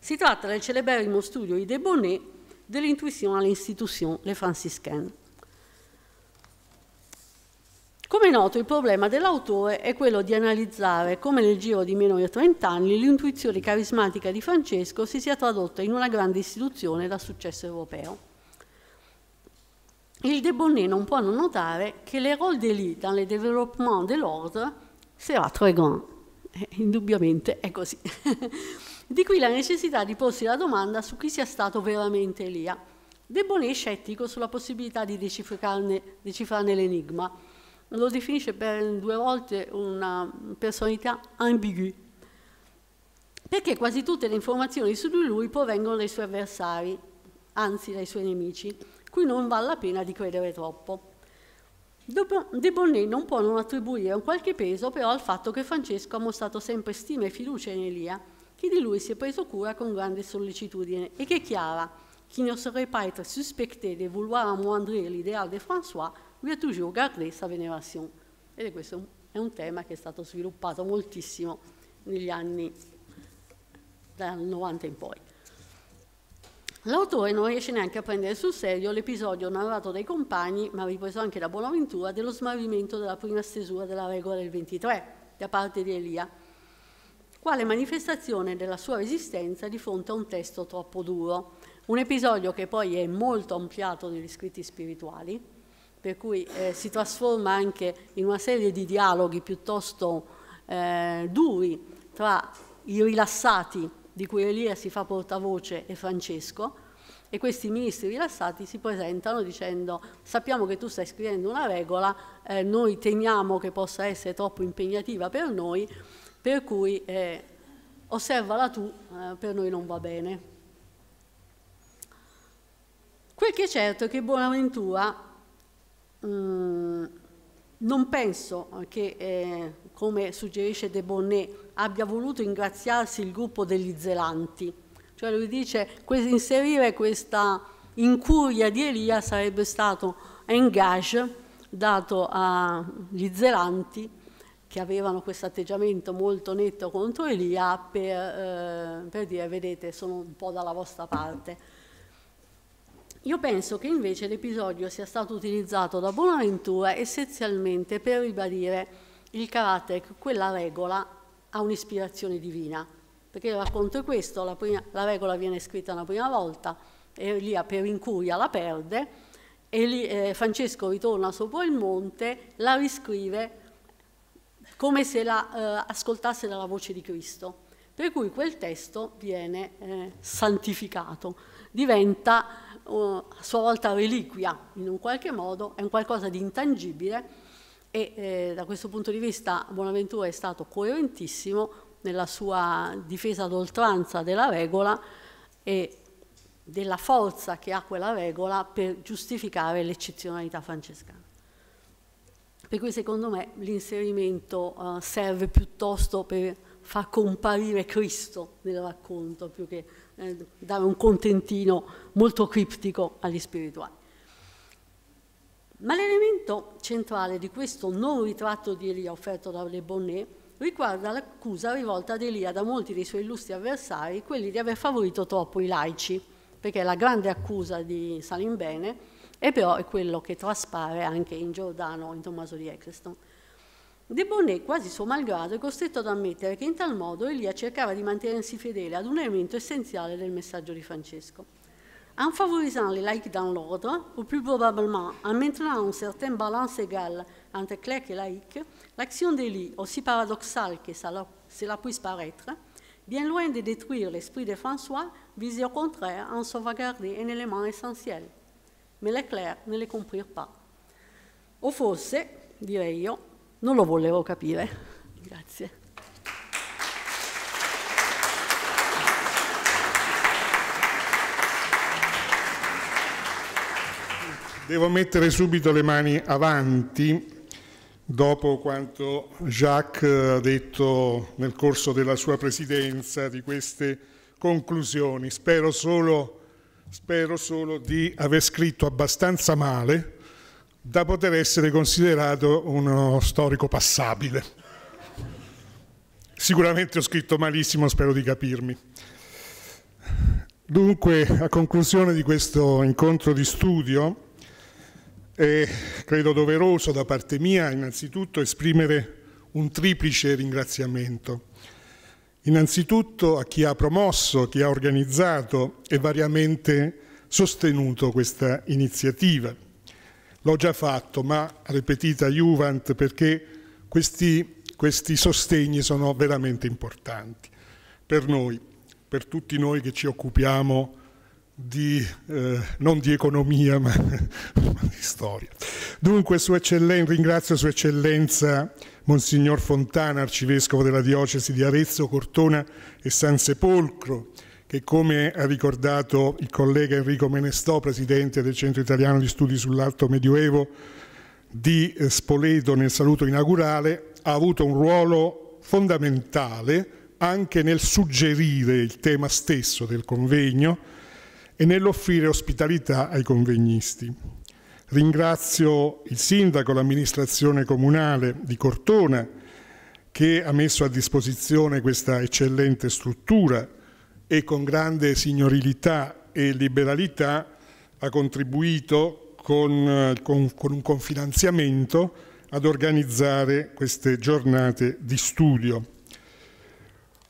Si tratta del celeberrimo studio I Bonnet de l'intuition à l'institution, les franciscaines. Come è noto, il problema dell'autore è quello di analizzare come nel giro di meno di 30 anni l'intuizione carismatica di Francesco si sia tradotta in una grande istituzione da successo europeo. Il De Bonnet non può non notare che le rôle d'élite dans le développement de l'ordre sera très grand. Eh, indubbiamente è così. [LAUGHS] Di qui la necessità di porsi la domanda su chi sia stato veramente Elia. Debonè è scettico sulla possibilità di decifrarne l'enigma. Lo definisce per due volte una personalità ambigua, perché quasi tutte le informazioni su di lui provengono dai suoi avversari, anzi dai suoi nemici, cui non vale la pena di credere troppo. De Bonnet non può non attribuire un qualche peso però al fatto che Francesco ha mostrato sempre stima e fiducia in Elia, che di lui si è preso cura con grande sollecitudine e che Chiara, qui ne serait pas être suspectée de vouloir amoindrir l'idéal di François, lui ha toujours gardé sa vénération. Ed è questo è un tema che è stato sviluppato moltissimo negli anni dal 90 in poi. L'autore non riesce neanche a prendere sul serio l'episodio narrato dai compagni, ma ripreso anche da Buonaventura, dello smarrimento della prima stesura della regola del 23 da parte di Elia, quale manifestazione della sua resistenza di fronte a un testo troppo duro, un episodio che poi è molto ampliato negli scritti spirituali, per cui eh, si trasforma anche in una serie di dialoghi piuttosto eh, duri tra i rilassati di cui Elia si fa portavoce e Francesco, e questi ministri rilassati si presentano dicendo sappiamo che tu stai scrivendo una regola, eh, noi temiamo che possa essere troppo impegnativa per noi, per cui eh, osservala tu, eh, per noi non va bene. Quel che è certo è che Buonaventura mh, mm, non penso che, eh, come suggerisce De Bonnet, abbia voluto ingraziarsi il gruppo degli zelanti. Cioè lui dice inserire questa incuria di Elia sarebbe stato engage dato agli zelanti che avevano questo atteggiamento molto netto contro Elia per, eh, per dire vedete sono un po' dalla vostra parte. Io penso che invece l'episodio sia stato utilizzato da Bonaventura essenzialmente per ribadire il carattere che quella regola ha un'ispirazione divina. Perché il racconto è questo, la, prima, la, regola viene scritta una prima volta, Elia per incuria la perde, e eh, Francesco ritorna sopra il monte, la riscrive come se la eh, ascoltasse dalla voce di Cristo. Per cui quel testo viene eh, santificato, diventa eh, a sua volta reliquia, in un qualche modo è un qualcosa di intangibile e eh, da questo punto di vista Bonaventura è stato coerentissimo nella sua difesa ad oltranza della regola e della forza che ha quella regola per giustificare l'eccezionalità francescana. Per cui secondo me l'inserimento uh, serve piuttosto per far comparire Cristo nel racconto, più che eh, dare un contentino molto criptico agli spirituali. Ma l'elemento centrale di questo non ritratto di Elia offerto da Le Bonnet riguarda l'accusa rivolta ad Elia da molti dei suoi illustri avversari, quelli di aver favorito troppo i laici, perché la grande accusa di Salimbene e però è quello che traspare anche in Giordano in Tommaso di Eccleston. De Bonnet, quasi suo malgrado, è costretto ad ammettere che in tal modo Elia cercava di mantenersi fedele ad un elemento essenziale del messaggio di Francesco. En favorisant les laïcs dans l'ordre, ou plus probablement en maintenant un certaine balance égale entre clercs et laïcs, l'action d'Élie, aussi paradoxale que cela puisse paraître, bien loin de détruire l'esprit de François, visait au contraire en sauvegarder un élément essentiel, mais Leclerc ne le comprirent pas. O forse, direi io, non lo volevo capire. [LAUGHS] Grazie. Devo mettere subito le mani avanti dopo quanto Jacques ha detto nel corso della sua presidenza di queste conclusioni. Spero solo Spero solo di aver scritto abbastanza male da poter essere considerato uno storico passabile. Sicuramente ho scritto malissimo, spero di capirmi. Dunque, a conclusione di questo incontro di studio, è credo doveroso da parte mia innanzitutto esprimere un triplice ringraziamento Innanzitutto a chi ha promosso, chi ha organizzato e variamente sostenuto questa iniziativa. L'ho già fatto, ma ripetita Juvent perché questi, questi sostegni sono veramente importanti per noi, per tutti noi che ci occupiamo di, eh, non di economia, ma, [LAUGHS] ma, di storia. Dunque, Sua Eccellenza, ringrazio Sua Eccellenza Monsignor Fontana, arcivescovo della diocesi di Arezzo, Cortona e San Sepolcro, che come ha ricordato il collega Enrico Menestò, presidente del Centro Italiano di Studi sull'Alto Medioevo di eh, Spoleto nel saluto inaugurale, ha avuto un ruolo fondamentale anche nel suggerire il tema stesso del convegno, e nell'offrire ospitalità ai convegnisti. Ringrazio il sindaco, l'amministrazione comunale di Cortona che ha messo a disposizione questa eccellente struttura e con grande signorilità e liberalità ha contribuito con, con, con un confinanziamento ad organizzare queste giornate di studio.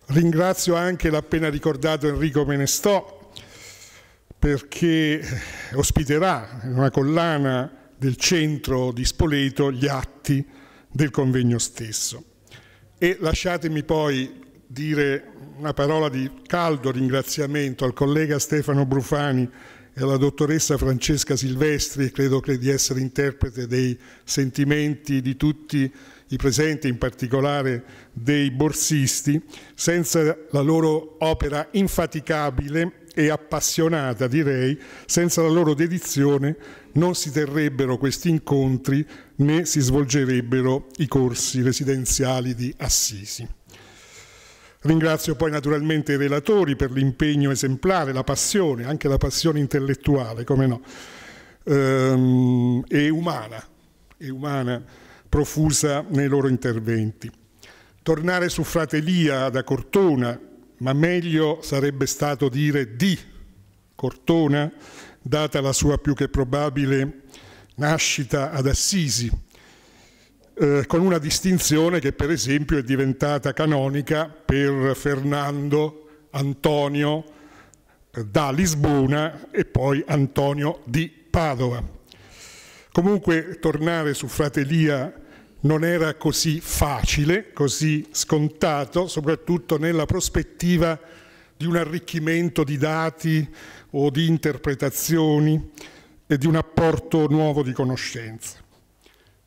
Ringrazio anche l'appena ricordato Enrico Menestò, perché ospiterà in una collana del centro di Spoleto gli atti del convegno stesso. E lasciatemi poi dire una parola di caldo ringraziamento al collega Stefano Brufani e alla dottoressa Francesca Silvestri, credo di essere interprete dei sentimenti di tutti i presenti, in particolare dei borsisti, senza la loro opera infaticabile e appassionata, direi, senza la loro dedizione non si terrebbero questi incontri né si svolgerebbero i corsi residenziali di Assisi. Ringrazio poi naturalmente i relatori per l'impegno esemplare, la passione, anche la passione intellettuale, come no, ehm, e umana, e umana profusa nei loro interventi. Tornare su Fratelia da Cortona, ma meglio sarebbe stato dire di Cortona, data la sua più che probabile nascita ad Assisi, eh, con una distinzione che per esempio è diventata canonica per Fernando Antonio eh, da Lisbona e poi Antonio di Padova. Comunque tornare su Fratelia non era così facile, così scontato, soprattutto nella prospettiva di un arricchimento di dati o di interpretazioni e di un apporto nuovo di conoscenza.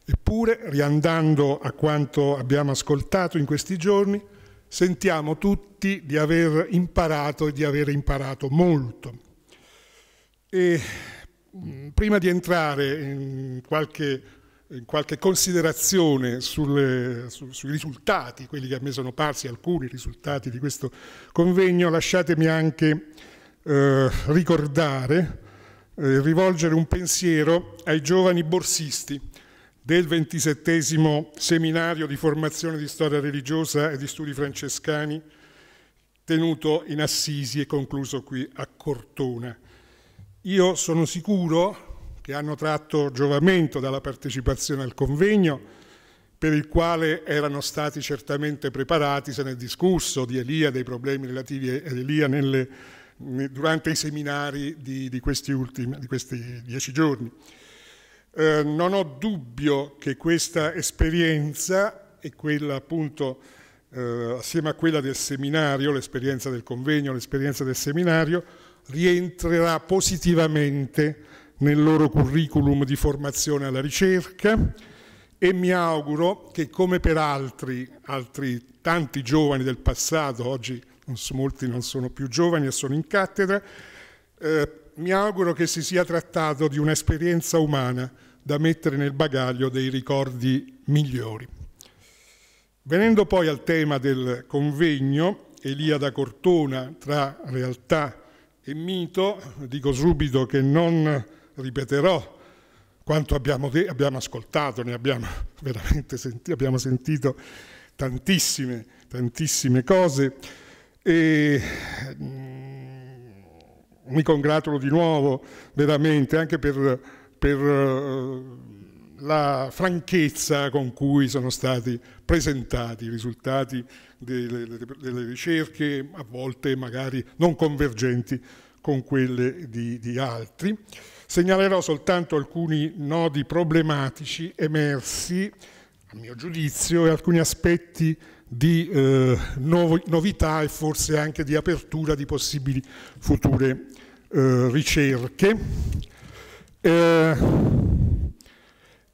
Eppure, riandando a quanto abbiamo ascoltato in questi giorni, sentiamo tutti di aver imparato e di aver imparato molto. E mm, prima di entrare in qualche in qualche considerazione sulle, su, sui risultati, quelli che a me sono parsi alcuni risultati di questo convegno, lasciatemi anche eh, ricordare, eh, rivolgere un pensiero ai giovani borsisti del ventisettesimo seminario di formazione di storia religiosa e di studi francescani tenuto in Assisi e concluso qui a Cortona. Io sono sicuro, che hanno tratto giovamento dalla partecipazione al convegno, per il quale erano stati certamente preparati, se ne è discusso di Elia, dei problemi relativi ad Elia nelle, durante i seminari di, di, questi ultimi, di questi dieci giorni. Eh, non ho dubbio che questa esperienza e quella appunto eh, assieme a quella del seminario, l'esperienza del convegno, l'esperienza del seminario, rientrerà positivamente nel loro curriculum di formazione alla ricerca e mi auguro che come per altri, altri tanti giovani del passato, oggi non so, molti non sono più giovani e sono in cattedra, eh, mi auguro che si sia trattato di un'esperienza umana da mettere nel bagaglio dei ricordi migliori. Venendo poi al tema del convegno, Elia da Cortona tra realtà e mito, dico subito che non ripeterò quanto abbiamo, abbiamo ascoltato, ne abbiamo [LAUGHS] veramente senti abbiamo sentito tantissime, tantissime cose e mh, mm, mi congratulo di nuovo veramente anche per, per uh, la franchezza con cui sono stati presentati i risultati delle, delle ricerche, a volte magari non convergenti con quelle di, di altri. Segnalerò soltanto alcuni nodi problematici emersi, a mio giudizio, e alcuni aspetti di eh, novità e forse anche di apertura di possibili future eh, ricerche. Eh,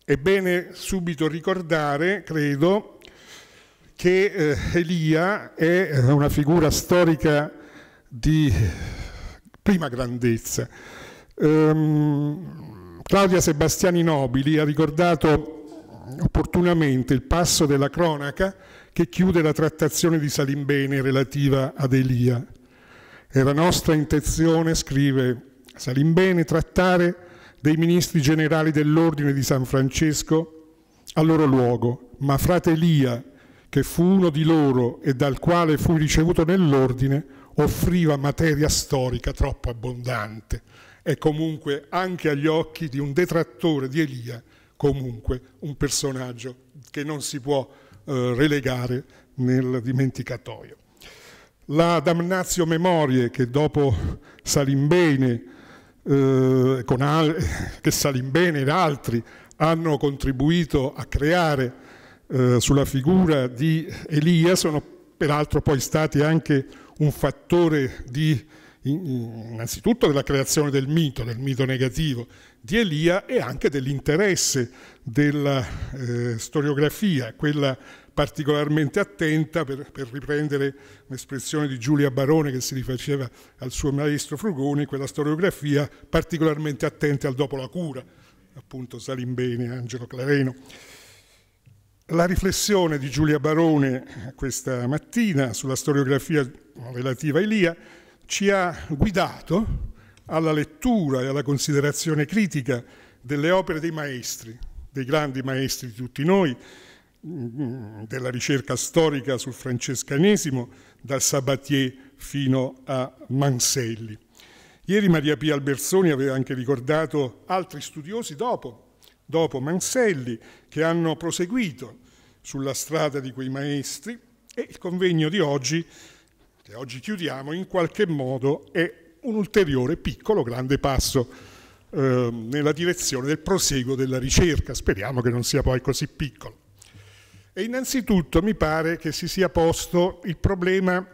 è bene subito ricordare, credo, che eh, Elia è una figura storica di prima grandezza Ehm, Claudia Sebastiani Nobili ha ricordato opportunamente il passo della cronaca che chiude la trattazione di Salimbene relativa ad Elia. Era nostra intenzione, scrive Salimbene, trattare dei ministri generali dell'ordine di San Francesco al loro luogo, ma frate Elia, che fu uno di loro e dal quale fui ricevuto nell'ordine, offriva materia storica troppo abbondante è comunque anche agli occhi di un detrattore di Elia, comunque un personaggio che non si può eh, relegare nel dimenticatoio. La damnatio Memorie che dopo Salimbene, eh, [LAUGHS] che Salimbene ed altri hanno contribuito a creare eh, sulla figura di Elia sono peraltro poi stati anche un fattore di innanzitutto della creazione del mito, del mito negativo di Elia e anche dell'interesse della eh, storiografia, quella particolarmente attenta, per, per riprendere l'espressione di Giulia Barone che si rifaceva al suo maestro Frugoni, quella storiografia particolarmente attenta al dopo la cura, appunto Salimbene, Angelo Clareno. La riflessione di Giulia Barone questa mattina sulla storiografia relativa a Elia ci ha guidato alla lettura e alla considerazione critica delle opere dei maestri, dei grandi maestri di tutti noi, della ricerca storica sul francescanesimo, da Sabatier fino a Manselli. Ieri Maria Pia Alberzoni aveva anche ricordato altri studiosi dopo, dopo Manselli, che hanno proseguito sulla strada di quei maestri e il convegno di oggi che oggi chiudiamo in qualche modo è un ulteriore piccolo grande passo eh, nella direzione del proseguo della ricerca, speriamo che non sia poi così piccolo. E innanzitutto mi pare che si sia posto il problema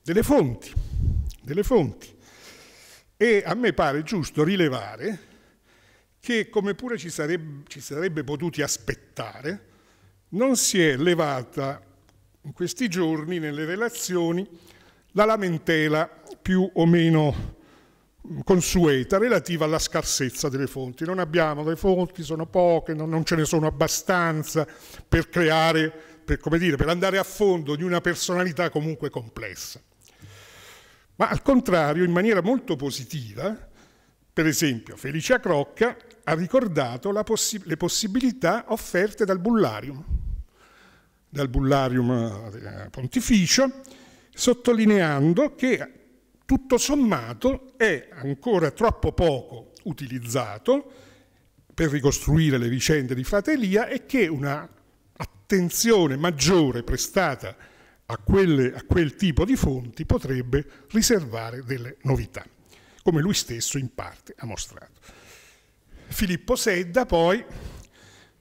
delle fonti, delle fonti. E a me pare giusto rilevare che, come pure ci sarebbe, ci sarebbe potuti aspettare, non si è levata in questi giorni nelle relazioni la lamentela più o meno consueta relativa alla scarsezza delle fonti. Non abbiamo le fonti, sono poche, non, ce ne sono abbastanza per creare, per, dire, per andare a fondo di una personalità comunque complessa. Ma al contrario, in maniera molto positiva, per esempio Felicia Crocca ha ricordato possi le possibilità offerte dal Bullarium, dal Bullarium eh, pontificio, sottolineando che tutto sommato è ancora troppo poco utilizzato per ricostruire le vicende di Fratelia e che un'attenzione maggiore prestata a, quelle, a quel tipo di fonti potrebbe riservare delle novità, come lui stesso in parte ha mostrato. Filippo Sedda poi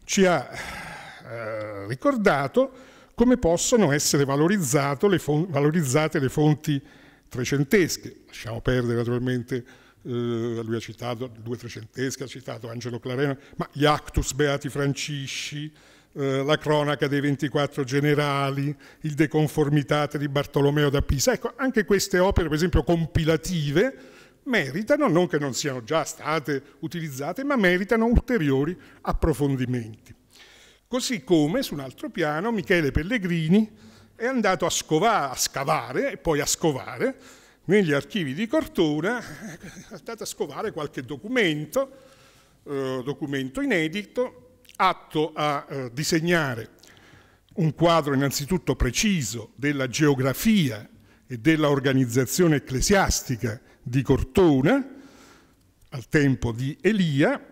ci ha eh, ricordato come possono essere valorizzate le fonti trecentesche. Lasciamo perdere naturalmente Uh, lui ha citato due trecentesche, ha citato Angelo Clarena, ma gli Actus Beati Francisci, uh, la cronaca dei 24 generali, il De Conformitate di Bartolomeo da Pisa. Ecco, anche queste opere, per esempio, compilative, meritano, non che non siano già state utilizzate, ma meritano ulteriori approfondimenti. Così come, su un altro piano, Michele Pellegrini è andato a, scovare, a scavare e poi a scovare negli archivi di Cortona, è andato a scovare qualche documento, eh, documento inedito, atto a eh, disegnare un quadro innanzitutto preciso della geografia e dell'organizzazione ecclesiastica di Cortona al tempo di Elia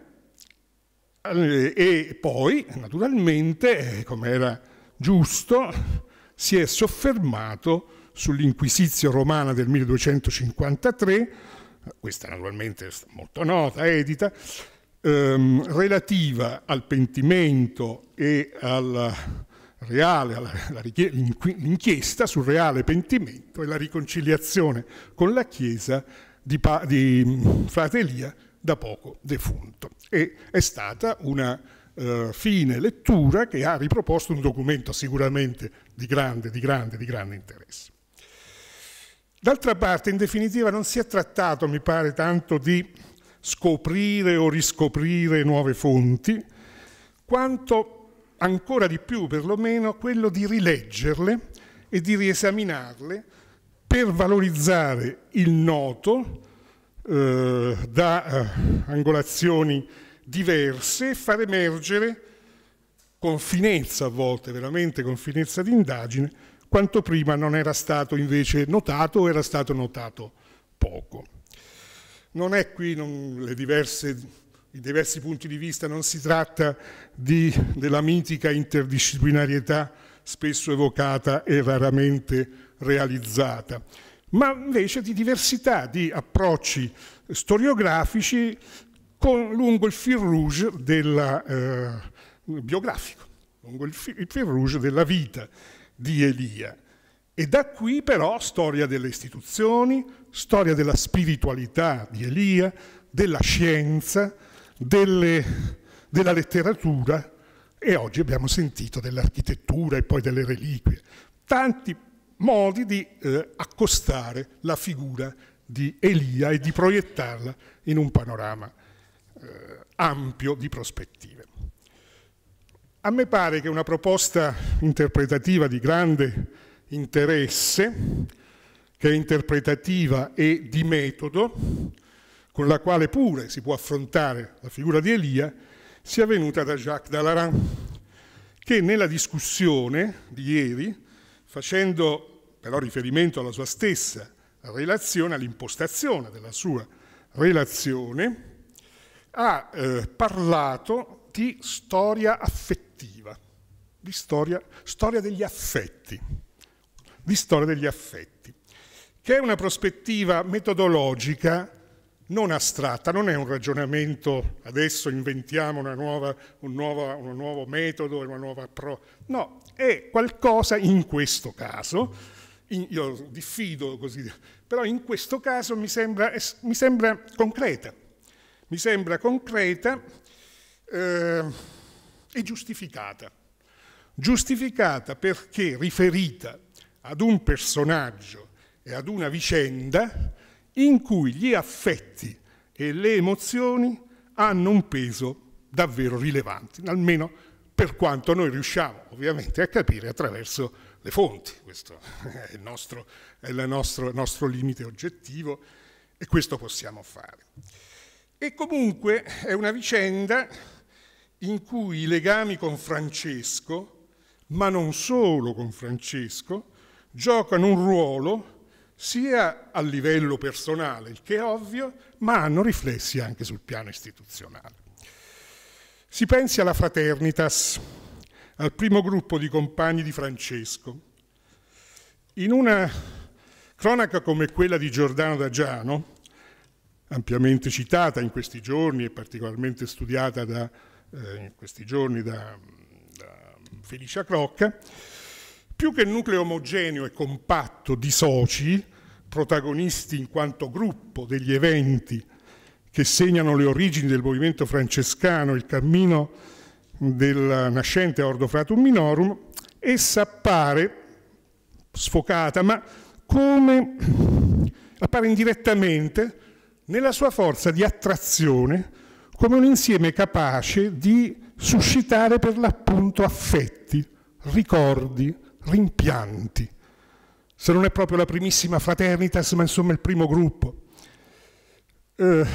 eh, e poi, naturalmente, eh, come era giusto, si è soffermato sull'Inquisizio romana del 1253, questa naturalmente è molto nota, edita, ehm, relativa al pentimento e alla reale, l'inchiesta sul reale pentimento e la riconciliazione con la Chiesa di, di mm, Fratelia da poco defunto. E è stata una eh, fine lettura che ha riproposto un documento sicuramente di grande, di grande, di grande interesse. D'altra parte, in definitiva, non si è trattato, mi pare, tanto di scoprire o riscoprire nuove fonti, quanto ancora di più, perlomeno, quello di rileggerle e di riesaminarle per valorizzare il noto, eh, da eh, angolazioni diverse, e far emergere con finezza a volte, veramente con finezza di indagine, quanto prima non era stato invece notato o era stato notato poco. Non è qui non, diverse, i diversi punti di vista, non si tratta di, della mitica interdisciplinarietà spesso evocata e raramente realizzata ma invece di diversità di approcci storiografici con, lungo il fil rouge della, eh, biografico, lungo il fil rouge della vita di Elia. E da qui però storia delle istituzioni, storia della spiritualità di Elia, della scienza, delle, della letteratura e oggi abbiamo sentito dell'architettura e poi delle reliquie. Tanti modi di eh, accostare la figura di Elia e di proiettarla in un panorama eh, ampio di prospettive. A me pare che una proposta interpretativa di grande interesse, che è interpretativa e di metodo, con la quale pure si può affrontare la figura di Elia, sia venuta da Jacques Dallarin, che nella discussione di ieri, facendo però riferimento alla sua stessa relazione, all'impostazione della sua relazione, ha eh, parlato di storia affettiva, di storia, storia degli affetti, di storia degli affetti, che è una prospettiva metodologica non astratta, non è un ragionamento adesso inventiamo una nuova, un, nuovo, un nuovo metodo, una nuova pro... No, è qualcosa in questo caso io diffido così, però in questo caso mi sembra, mi sembra concreta, mi sembra concreta eh, e giustificata. Giustificata perché riferita ad un personaggio e ad una vicenda in cui gli affetti e le emozioni hanno un peso davvero rilevante, almeno per quanto noi riusciamo ovviamente a capire attraverso le fonti, questo [LAUGHS] è il nostro, è il nostro, nostro limite oggettivo e questo possiamo fare. E comunque è una vicenda in cui i legami con Francesco, ma non solo con Francesco, giocano un ruolo sia a livello personale, il che è ovvio, ma hanno riflessi anche sul piano istituzionale. Si pensi alla fraternitas, al primo gruppo di compagni di Francesco. In una cronaca come quella di Giordano Dagiano, ampiamente citata in questi giorni e particolarmente studiata da, eh, in questi giorni da, da Felicia Crocca, più che nucleo omogeneo e compatto di soci, protagonisti in quanto gruppo degli eventi che segnano le origini del movimento francescano, il cammino del nascente Ordo Fratum Minorum, essa appare sfocata, ma come appare indirettamente nella sua forza di attrazione come un insieme capace di suscitare per l'appunto affetti, ricordi, rimpianti. Se non è proprio la primissima fraternitas, ma insomma il primo gruppo. Eh,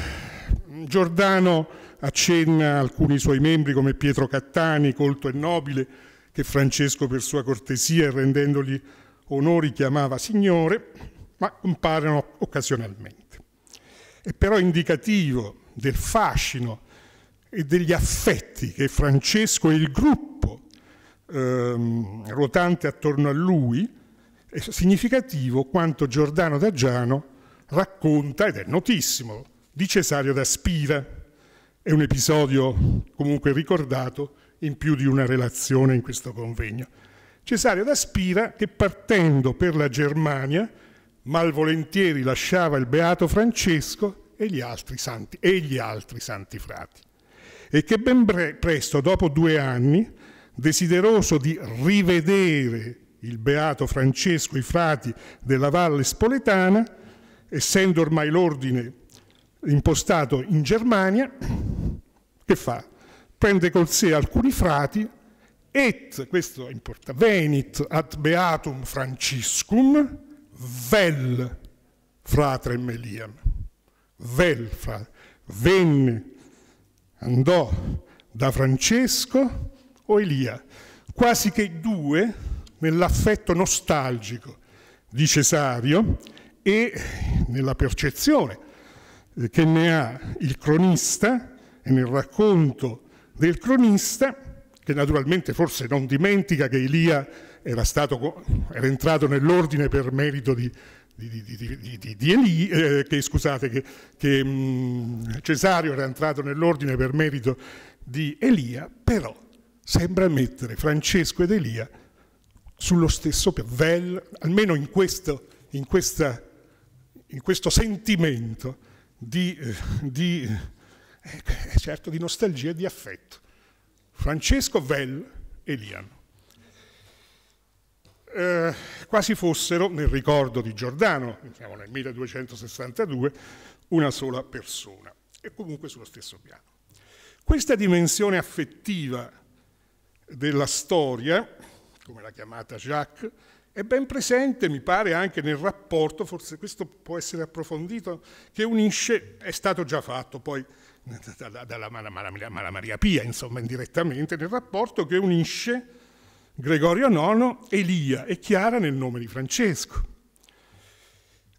Giordano accenna alcuni suoi membri come Pietro Cattani, colto e nobile, che Francesco per sua cortesia e rendendogli onori chiamava signore, ma comparono occasionalmente. È però indicativo del fascino e degli affetti che Francesco e il gruppo ehm, ruotante attorno a lui è significativo quanto Giordano Daggiano racconta, ed è notissimo, di Cesario da Spira. È un episodio comunque ricordato in più di una relazione in questo convegno. Cesario d'Aspira che partendo per la Germania malvolentieri lasciava il beato Francesco e gli altri santi, e gli altri santi frati e che ben presto, dopo due anni, desideroso di rivedere il beato Francesco i frati della Valle Spoletana, essendo ormai l'ordine impostato in Germania, che fa? Prende con sé alcuni frati, et, questo importa, venit ad beatum Franciscum, vel fratrem Eliam, vel fratrem, venne, andò da Francesco o Elia, quasi che i due nell'affetto nostalgico di Cesario e nella percezione che ne ha il cronista e nel racconto del cronista, che naturalmente forse non dimentica che Elia era, stato, era entrato nell'ordine per merito di, di, di, di Elia, eh, che, scusate, che, che mh, Cesario era entrato nell'ordine per merito di Elia, però sembra mettere Francesco ed Elia sullo stesso vel, almeno in questo, in questa, in questo sentimento di, eh, di, eh, eh, certo di nostalgia e di affetto. Francesco Vell e Lian. Eh, quasi fossero, nel ricordo di Giordano, diciamo nel 1262, una sola persona, e comunque sullo stesso piano. Questa dimensione affettiva della storia, come l'ha chiamata Jacques, è ben presente, mi pare, anche nel rapporto, forse questo può essere approfondito, che unisce, è stato già fatto poi dalla, dalla, dalla Maria Pia, insomma, indirettamente, nel rapporto che unisce Gregorio IX, Elia e Chiara nel nome di Francesco.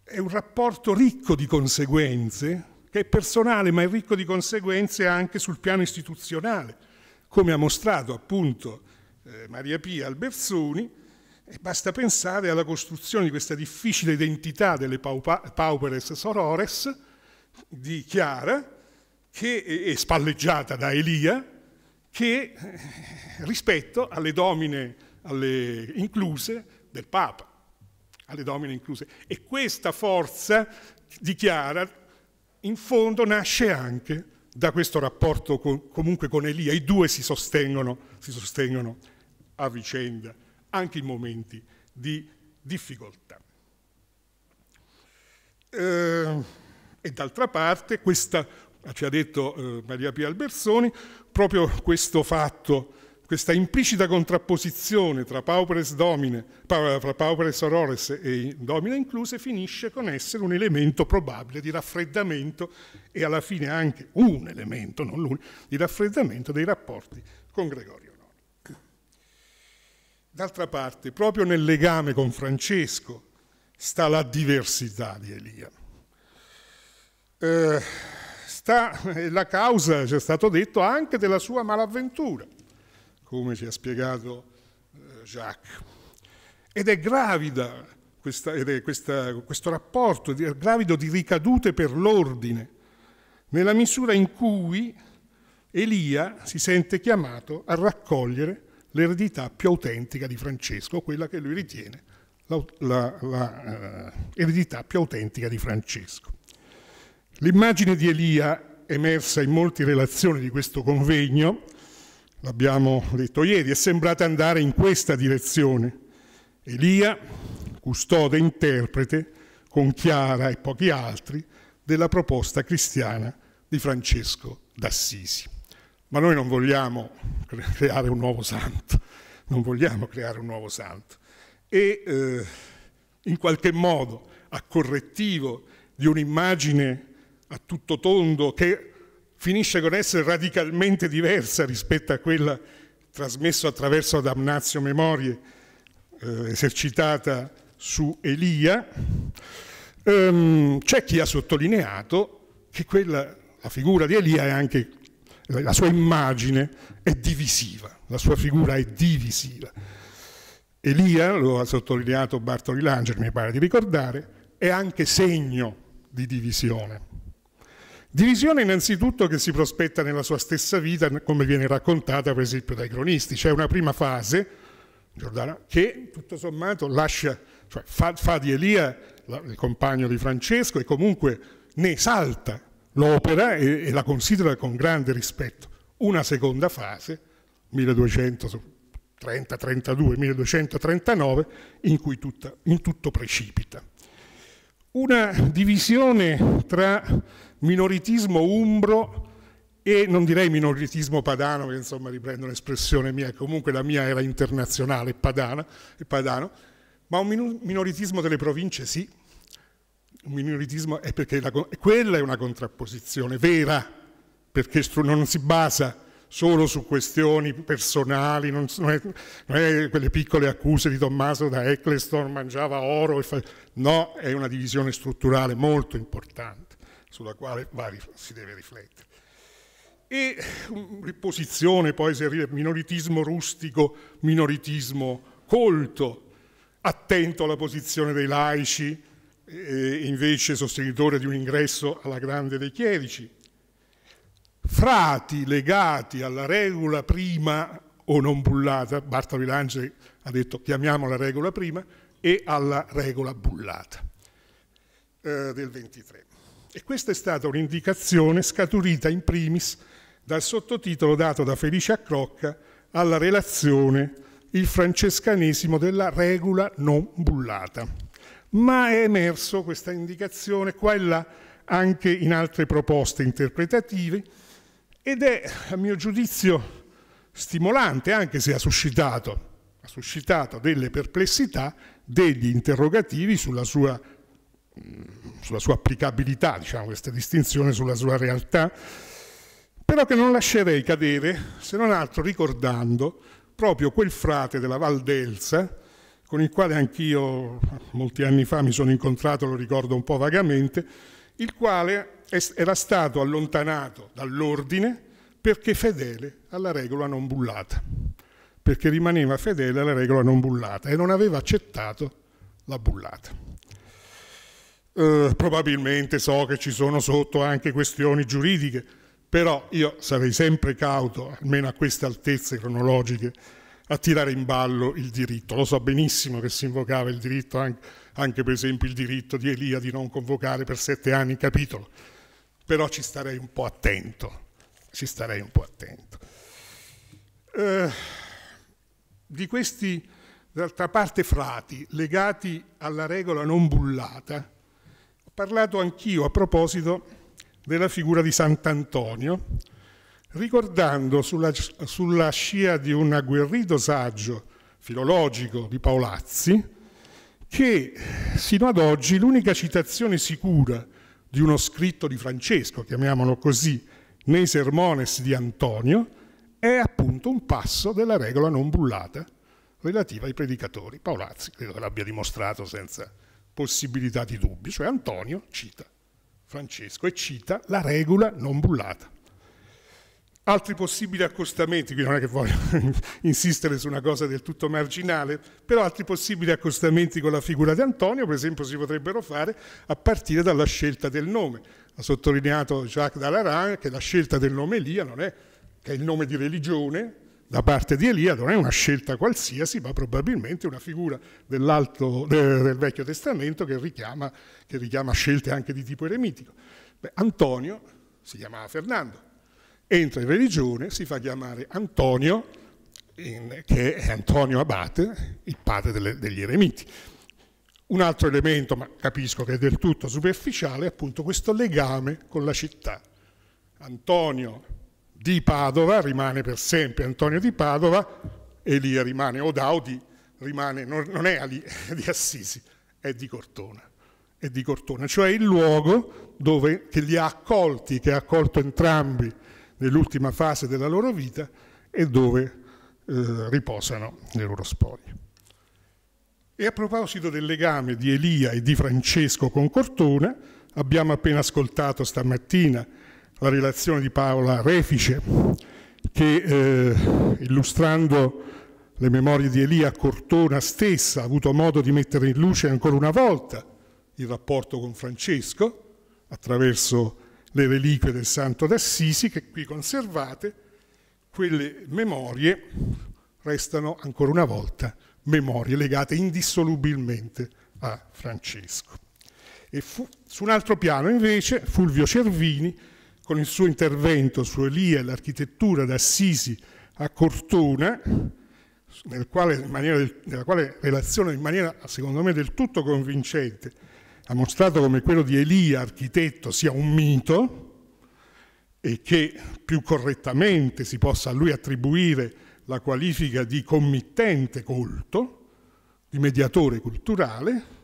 È un rapporto ricco di conseguenze, che è personale ma è ricco di conseguenze anche sul piano istituzionale, come ha mostrato appunto eh, Maria Pia Alberzoni, basta pensare alla costruzione di questa difficile identità delle pauperes sorores di Chiara, che è spalleggiata da Elia, che eh, rispetto alle domine alle incluse del Papa, alle domine incluse. E questa forza di Chiara in fondo nasce anche da questo rapporto con, comunque con Elia, i due si sostengono, si sostengono a vicenda anche in momenti di difficoltà. Eh, e d'altra parte, questa, ci ha detto eh, Maria Pia Albersoni, proprio questo fatto, questa implicita contrapposizione tra pauperes, domine, pa, pauperes horrores e domine incluse finisce con essere un elemento probabile di raffreddamento e alla fine anche un elemento, non l'unico, di raffreddamento dei rapporti con Gregorio. D'altra parte, proprio nel legame con Francesco sta la diversità di Elia. Eh, sta la causa, ci è stato detto, anche della sua malavventura, come ci ha spiegato eh, Jacques. Ed è gravida questa, ed è questa, questo rapporto, è gravido di ricadute per l'ordine, nella misura in cui Elia si sente chiamato a raccogliere l'eredità più autentica di Francesco, quella che lui ritiene l'eredità eh, più autentica di Francesco. L'immagine di Elia emersa in molte relazioni di questo convegno, l'abbiamo detto ieri, è sembrata andare in questa direzione. Elia, custode e interprete, con Chiara e pochi altri, della proposta cristiana di Francesco d'Assisi. Ma noi non vogliamo creare un nuovo santo, non vogliamo creare un nuovo santo. E eh, in qualche modo a correttivo di un'immagine a tutto tondo che finisce con essere radicalmente diversa rispetto a quella trasmessa attraverso damnazio memorie eh, esercitata su Elia, ehm, c'è chi ha sottolineato che quella, la figura di Elia è anche la sua immagine è divisiva, la sua figura è divisiva. Elia, lo ha sottolineato Bartoli Langer, mi pare di ricordare, è anche segno di divisione. Divisione innanzitutto che si prospetta nella sua stessa vita, come viene raccontata per esempio dai cronisti. C'è una prima fase, Giordana, che tutto sommato lascia, cioè fa, fa di Elia il compagno di Francesco e comunque ne esalta l'opera e, e la considera con grande rispetto. Una seconda fase, 1230 30, 32, 1239, in cui tutta, in tutto precipita. Una divisione tra minoritismo umbro e non direi minoritismo padano, che insomma riprendo un'espressione mia, comunque la mia era internazionale, padana, padano, ma un minoritismo delle province sì, un minoritismo è perché la, quella è una contrapposizione vera, perché non si basa solo su questioni personali, non, non, è, non è, quelle piccole accuse di Tommaso da Eccleston, mangiava oro, fa... no, è una divisione strutturale molto importante sulla quale va, si deve riflettere. E mm, riposizione poi si arriva minoritismo rustico, minoritismo colto, attento alla posizione dei laici, eh, invece sostenitore di un ingresso alla grande dei chierici, frati legati alla regola prima o non bullata, Bartolo Lange ha detto chiamiamola regola prima, e alla regola bullata eh, del 23. E questa è stata un'indicazione scaturita in primis dal sottotitolo dato da Felice Accrocca alla relazione Il francescanesimo della regola non bullata ma è emerso questa indicazione quella anche in altre proposte interpretative ed è, a mio giudizio, stimolante, anche se ha suscitato, ha suscitato delle perplessità, degli interrogativi sulla sua, mm, sulla sua applicabilità, diciamo, questa distinzione sulla sua realtà, però che non lascerei cadere, se non altro ricordando proprio quel frate della Val d'Elsa, con il quale anch'io molti anni fa mi sono incontrato, lo ricordo un po' vagamente, il quale era stato allontanato dall'ordine perché fedele alla regola non bullata, perché rimaneva fedele alla regola non bullata e non aveva accettato la bullata. Eh, probabilmente so che ci sono sotto anche questioni giuridiche, però io sarei sempre cauto, almeno a queste altezze cronologiche, a tirare in ballo il diritto. Lo so benissimo che si invocava il diritto, anche, anche per esempio il diritto di Elia di non convocare per sette anni il capitolo, però ci starei un po' attento, ci starei un po' attento. Eh, di questi, d'altra parte, frati legati alla regola non bullata, ho parlato anch'io a proposito della figura di Sant'Antonio, Ricordando sulla, sulla scia di un agguerrito saggio filologico di Paolazzi, che sino ad oggi l'unica citazione sicura di uno scritto di Francesco, chiamiamolo così, nei sermones di Antonio, è appunto un passo della regola non bullata relativa ai predicatori. Paolazzi credo che l'abbia dimostrato senza possibilità di dubbi, cioè Antonio cita Francesco e cita la regola non bullata. Altri possibili accostamenti, qui non è che voglio [LAUGHS] insistere su una cosa del tutto marginale, però altri possibili accostamenti con la figura di Antonio, per esempio, si potrebbero fare a partire dalla scelta del nome. Ha sottolineato Jacques Dallarin che la scelta del nome Elia non è che è il nome di religione, da parte di Elia non è una scelta qualsiasi, ma probabilmente una figura dell'Alto, del Vecchio Testamento che richiama, che richiama, scelte anche di tipo eremitico. Beh, Antonio si chiamava Fernando, entra in religione, si fa chiamare Antonio, in, che è Antonio Abate, il padre delle, degli eremiti. Un altro elemento, ma capisco che è del tutto superficiale, è appunto questo legame con la città. Antonio di Padova rimane per sempre Antonio di Padova, Elia rimane, o Daudi rimane, non, non è Ali, [LAUGHS] di Assisi, è di Cortona e di Cortona, cioè il luogo dove, che li ha accolti, che ha accolto entrambi nell'ultima fase della loro vita e dove eh, riposano le loro spoglie. E a proposito del legame di Elia e di Francesco con Cortona, abbiamo appena ascoltato stamattina la relazione di Paola Refice che eh, illustrando le memorie di Elia Cortona stessa ha avuto modo di mettere in luce ancora una volta il rapporto con Francesco attraverso le reliquie del santo d'Assisi che qui conservate, quelle memorie restano ancora una volta memorie legate indissolubilmente a Francesco. E fu, su un altro piano invece Fulvio Cervini con il suo intervento su Elia e l'architettura d'Assisi a Cortona, nel quale, maniera, nella quale relazione in maniera secondo me del tutto convincente ha mostrato come quello di Elia, architetto, sia un mito e che più correttamente si possa a lui attribuire la qualifica di committente colto, di mediatore culturale,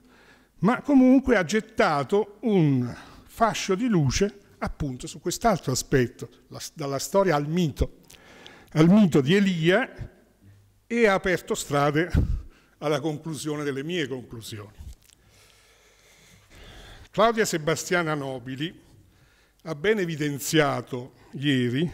ma comunque ha gettato un fascio di luce appunto su quest'altro aspetto, la, dalla storia al mito, al mito di Elia e ha aperto strade alla conclusione delle mie conclusioni. Claudia Sebastiana Nobili ha ben evidenziato ieri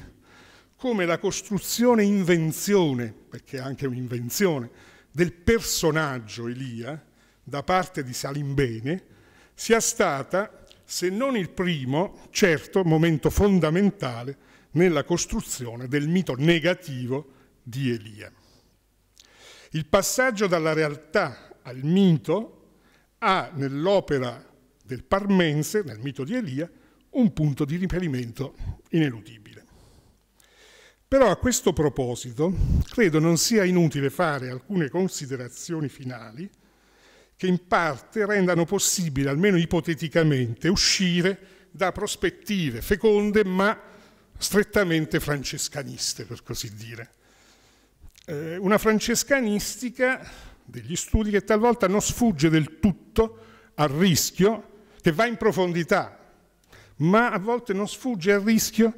come la costruzione invenzione, perché è anche un'invenzione, del personaggio Elia da parte di Salimbene sia stata, se non il primo, certo momento fondamentale nella costruzione del mito negativo di Elia. Il passaggio dalla realtà al mito ha nell'opera del Parmense, nel mito di Elia, un punto di riferimento ineludibile. Però a questo proposito credo non sia inutile fare alcune considerazioni finali che in parte rendano possibile, almeno ipoteticamente, uscire da prospettive feconde ma strettamente francescaniste, per così dire. Eh, una francescanistica degli studi che talvolta non sfugge del tutto al rischio che va in profondità, ma a volte non sfugge al rischio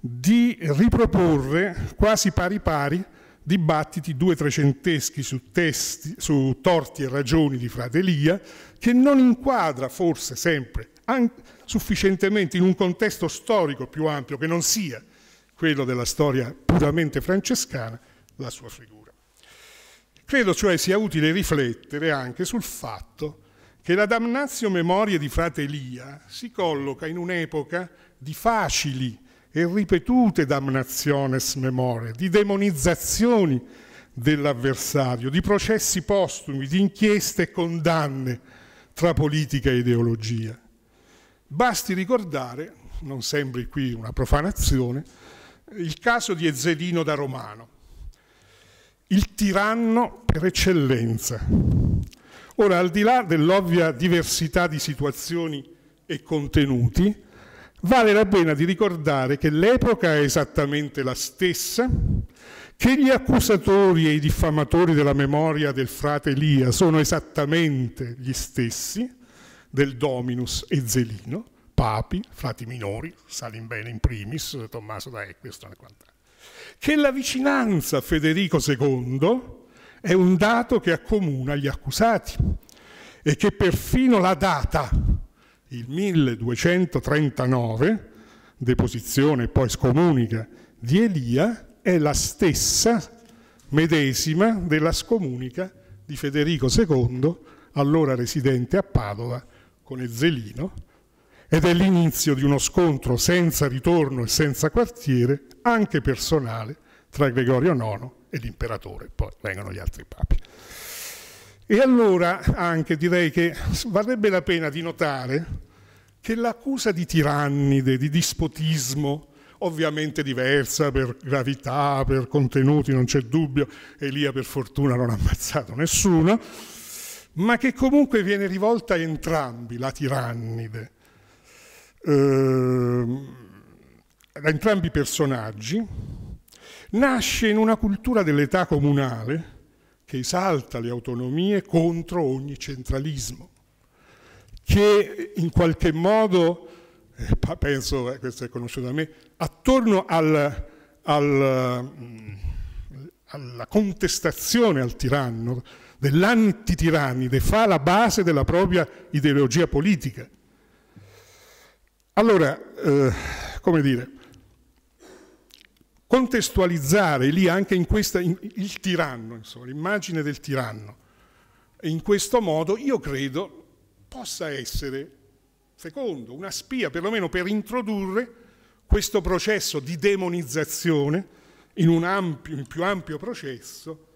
di riproporre quasi pari pari dibattiti due trecenteschi su, testi, su torti e ragioni di Fratelia, che non inquadra forse sempre sufficientemente in un contesto storico più ampio che non sia quello della storia puramente francescana, la sua figura. Credo cioè sia utile riflettere anche sul fatto che la damnatio memoria di frate Elia si colloca in un'epoca di facili e ripetute damnationes memoria, di demonizzazioni dell'avversario, di processi postumi, di inchieste e condanne tra politica e ideologia. Basti ricordare, non sembri qui una profanazione, il caso di Ezzelino da Romano, il tiranno per eccellenza, Ora, al di là dell'ovvia diversità di situazioni e contenuti, vale la pena di ricordare che l'epoca è esattamente la stessa, che gli accusatori e i diffamatori della memoria del frate Elia sono esattamente gli stessi del Dominus e Zelino, papi, frati minori, Salimbene in primis, Tommaso da Equestone e quant'altro, che la vicinanza a Federico II è un dato che accomuna gli accusati e che perfino la data, il 1239, deposizione e poi scomunica di Elia, è la stessa medesima della scomunica di Federico II, allora residente a Padova, con Ezzelino, ed è l'inizio di uno scontro senza ritorno e senza quartiere, anche personale, tra Gregorio IX e l'imperatore, poi vengono gli altri papi. E allora anche direi che varrebbe la pena di notare che l'accusa di tirannide, di dispotismo, ovviamente diversa per gravità, per contenuti, non c'è dubbio, Elia per fortuna non ha ammazzato nessuno, ma che comunque viene rivolta a entrambi, la tirannide, eh, a entrambi i personaggi, nasce in una cultura dell'età comunale che esalta le autonomie contro ogni centralismo, che in qualche modo, eh, penso, eh, questo è conosciuto da me, attorno al, al, mm, alla contestazione al tiranno, dell'antitirannide, fa la base della propria ideologia politica. Allora, eh, come dire, contestualizzare lì anche in questa, in, il tiranno, insomma, l'immagine del tiranno. E in questo modo io credo possa essere fecondo, una spia perlomeno per introdurre questo processo di demonizzazione in un, ampio, in più ampio processo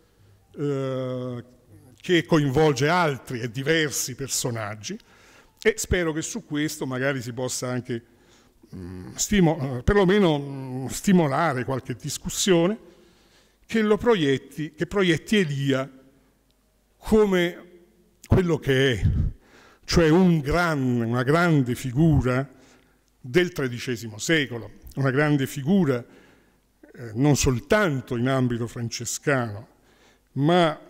eh, che coinvolge altri e diversi personaggi e spero che su questo magari si possa anche Mm, stimo, eh, perlomeno mm, stimolare qualche discussione che lo proietti, che proietti Elia come quello che è, cioè un gran, una grande figura del XIII secolo, una grande figura eh, non soltanto in ambito francescano, ma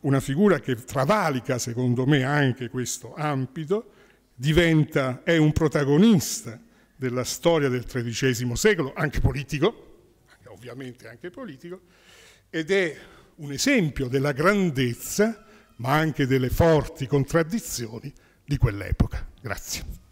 una figura che travalica, secondo me, anche questo ambito, diventa, è un protagonista della storia del XIII secolo, anche politico, ovviamente anche politico, ed è un esempio della grandezza, ma anche delle forti contraddizioni di quell'epoca. Grazie.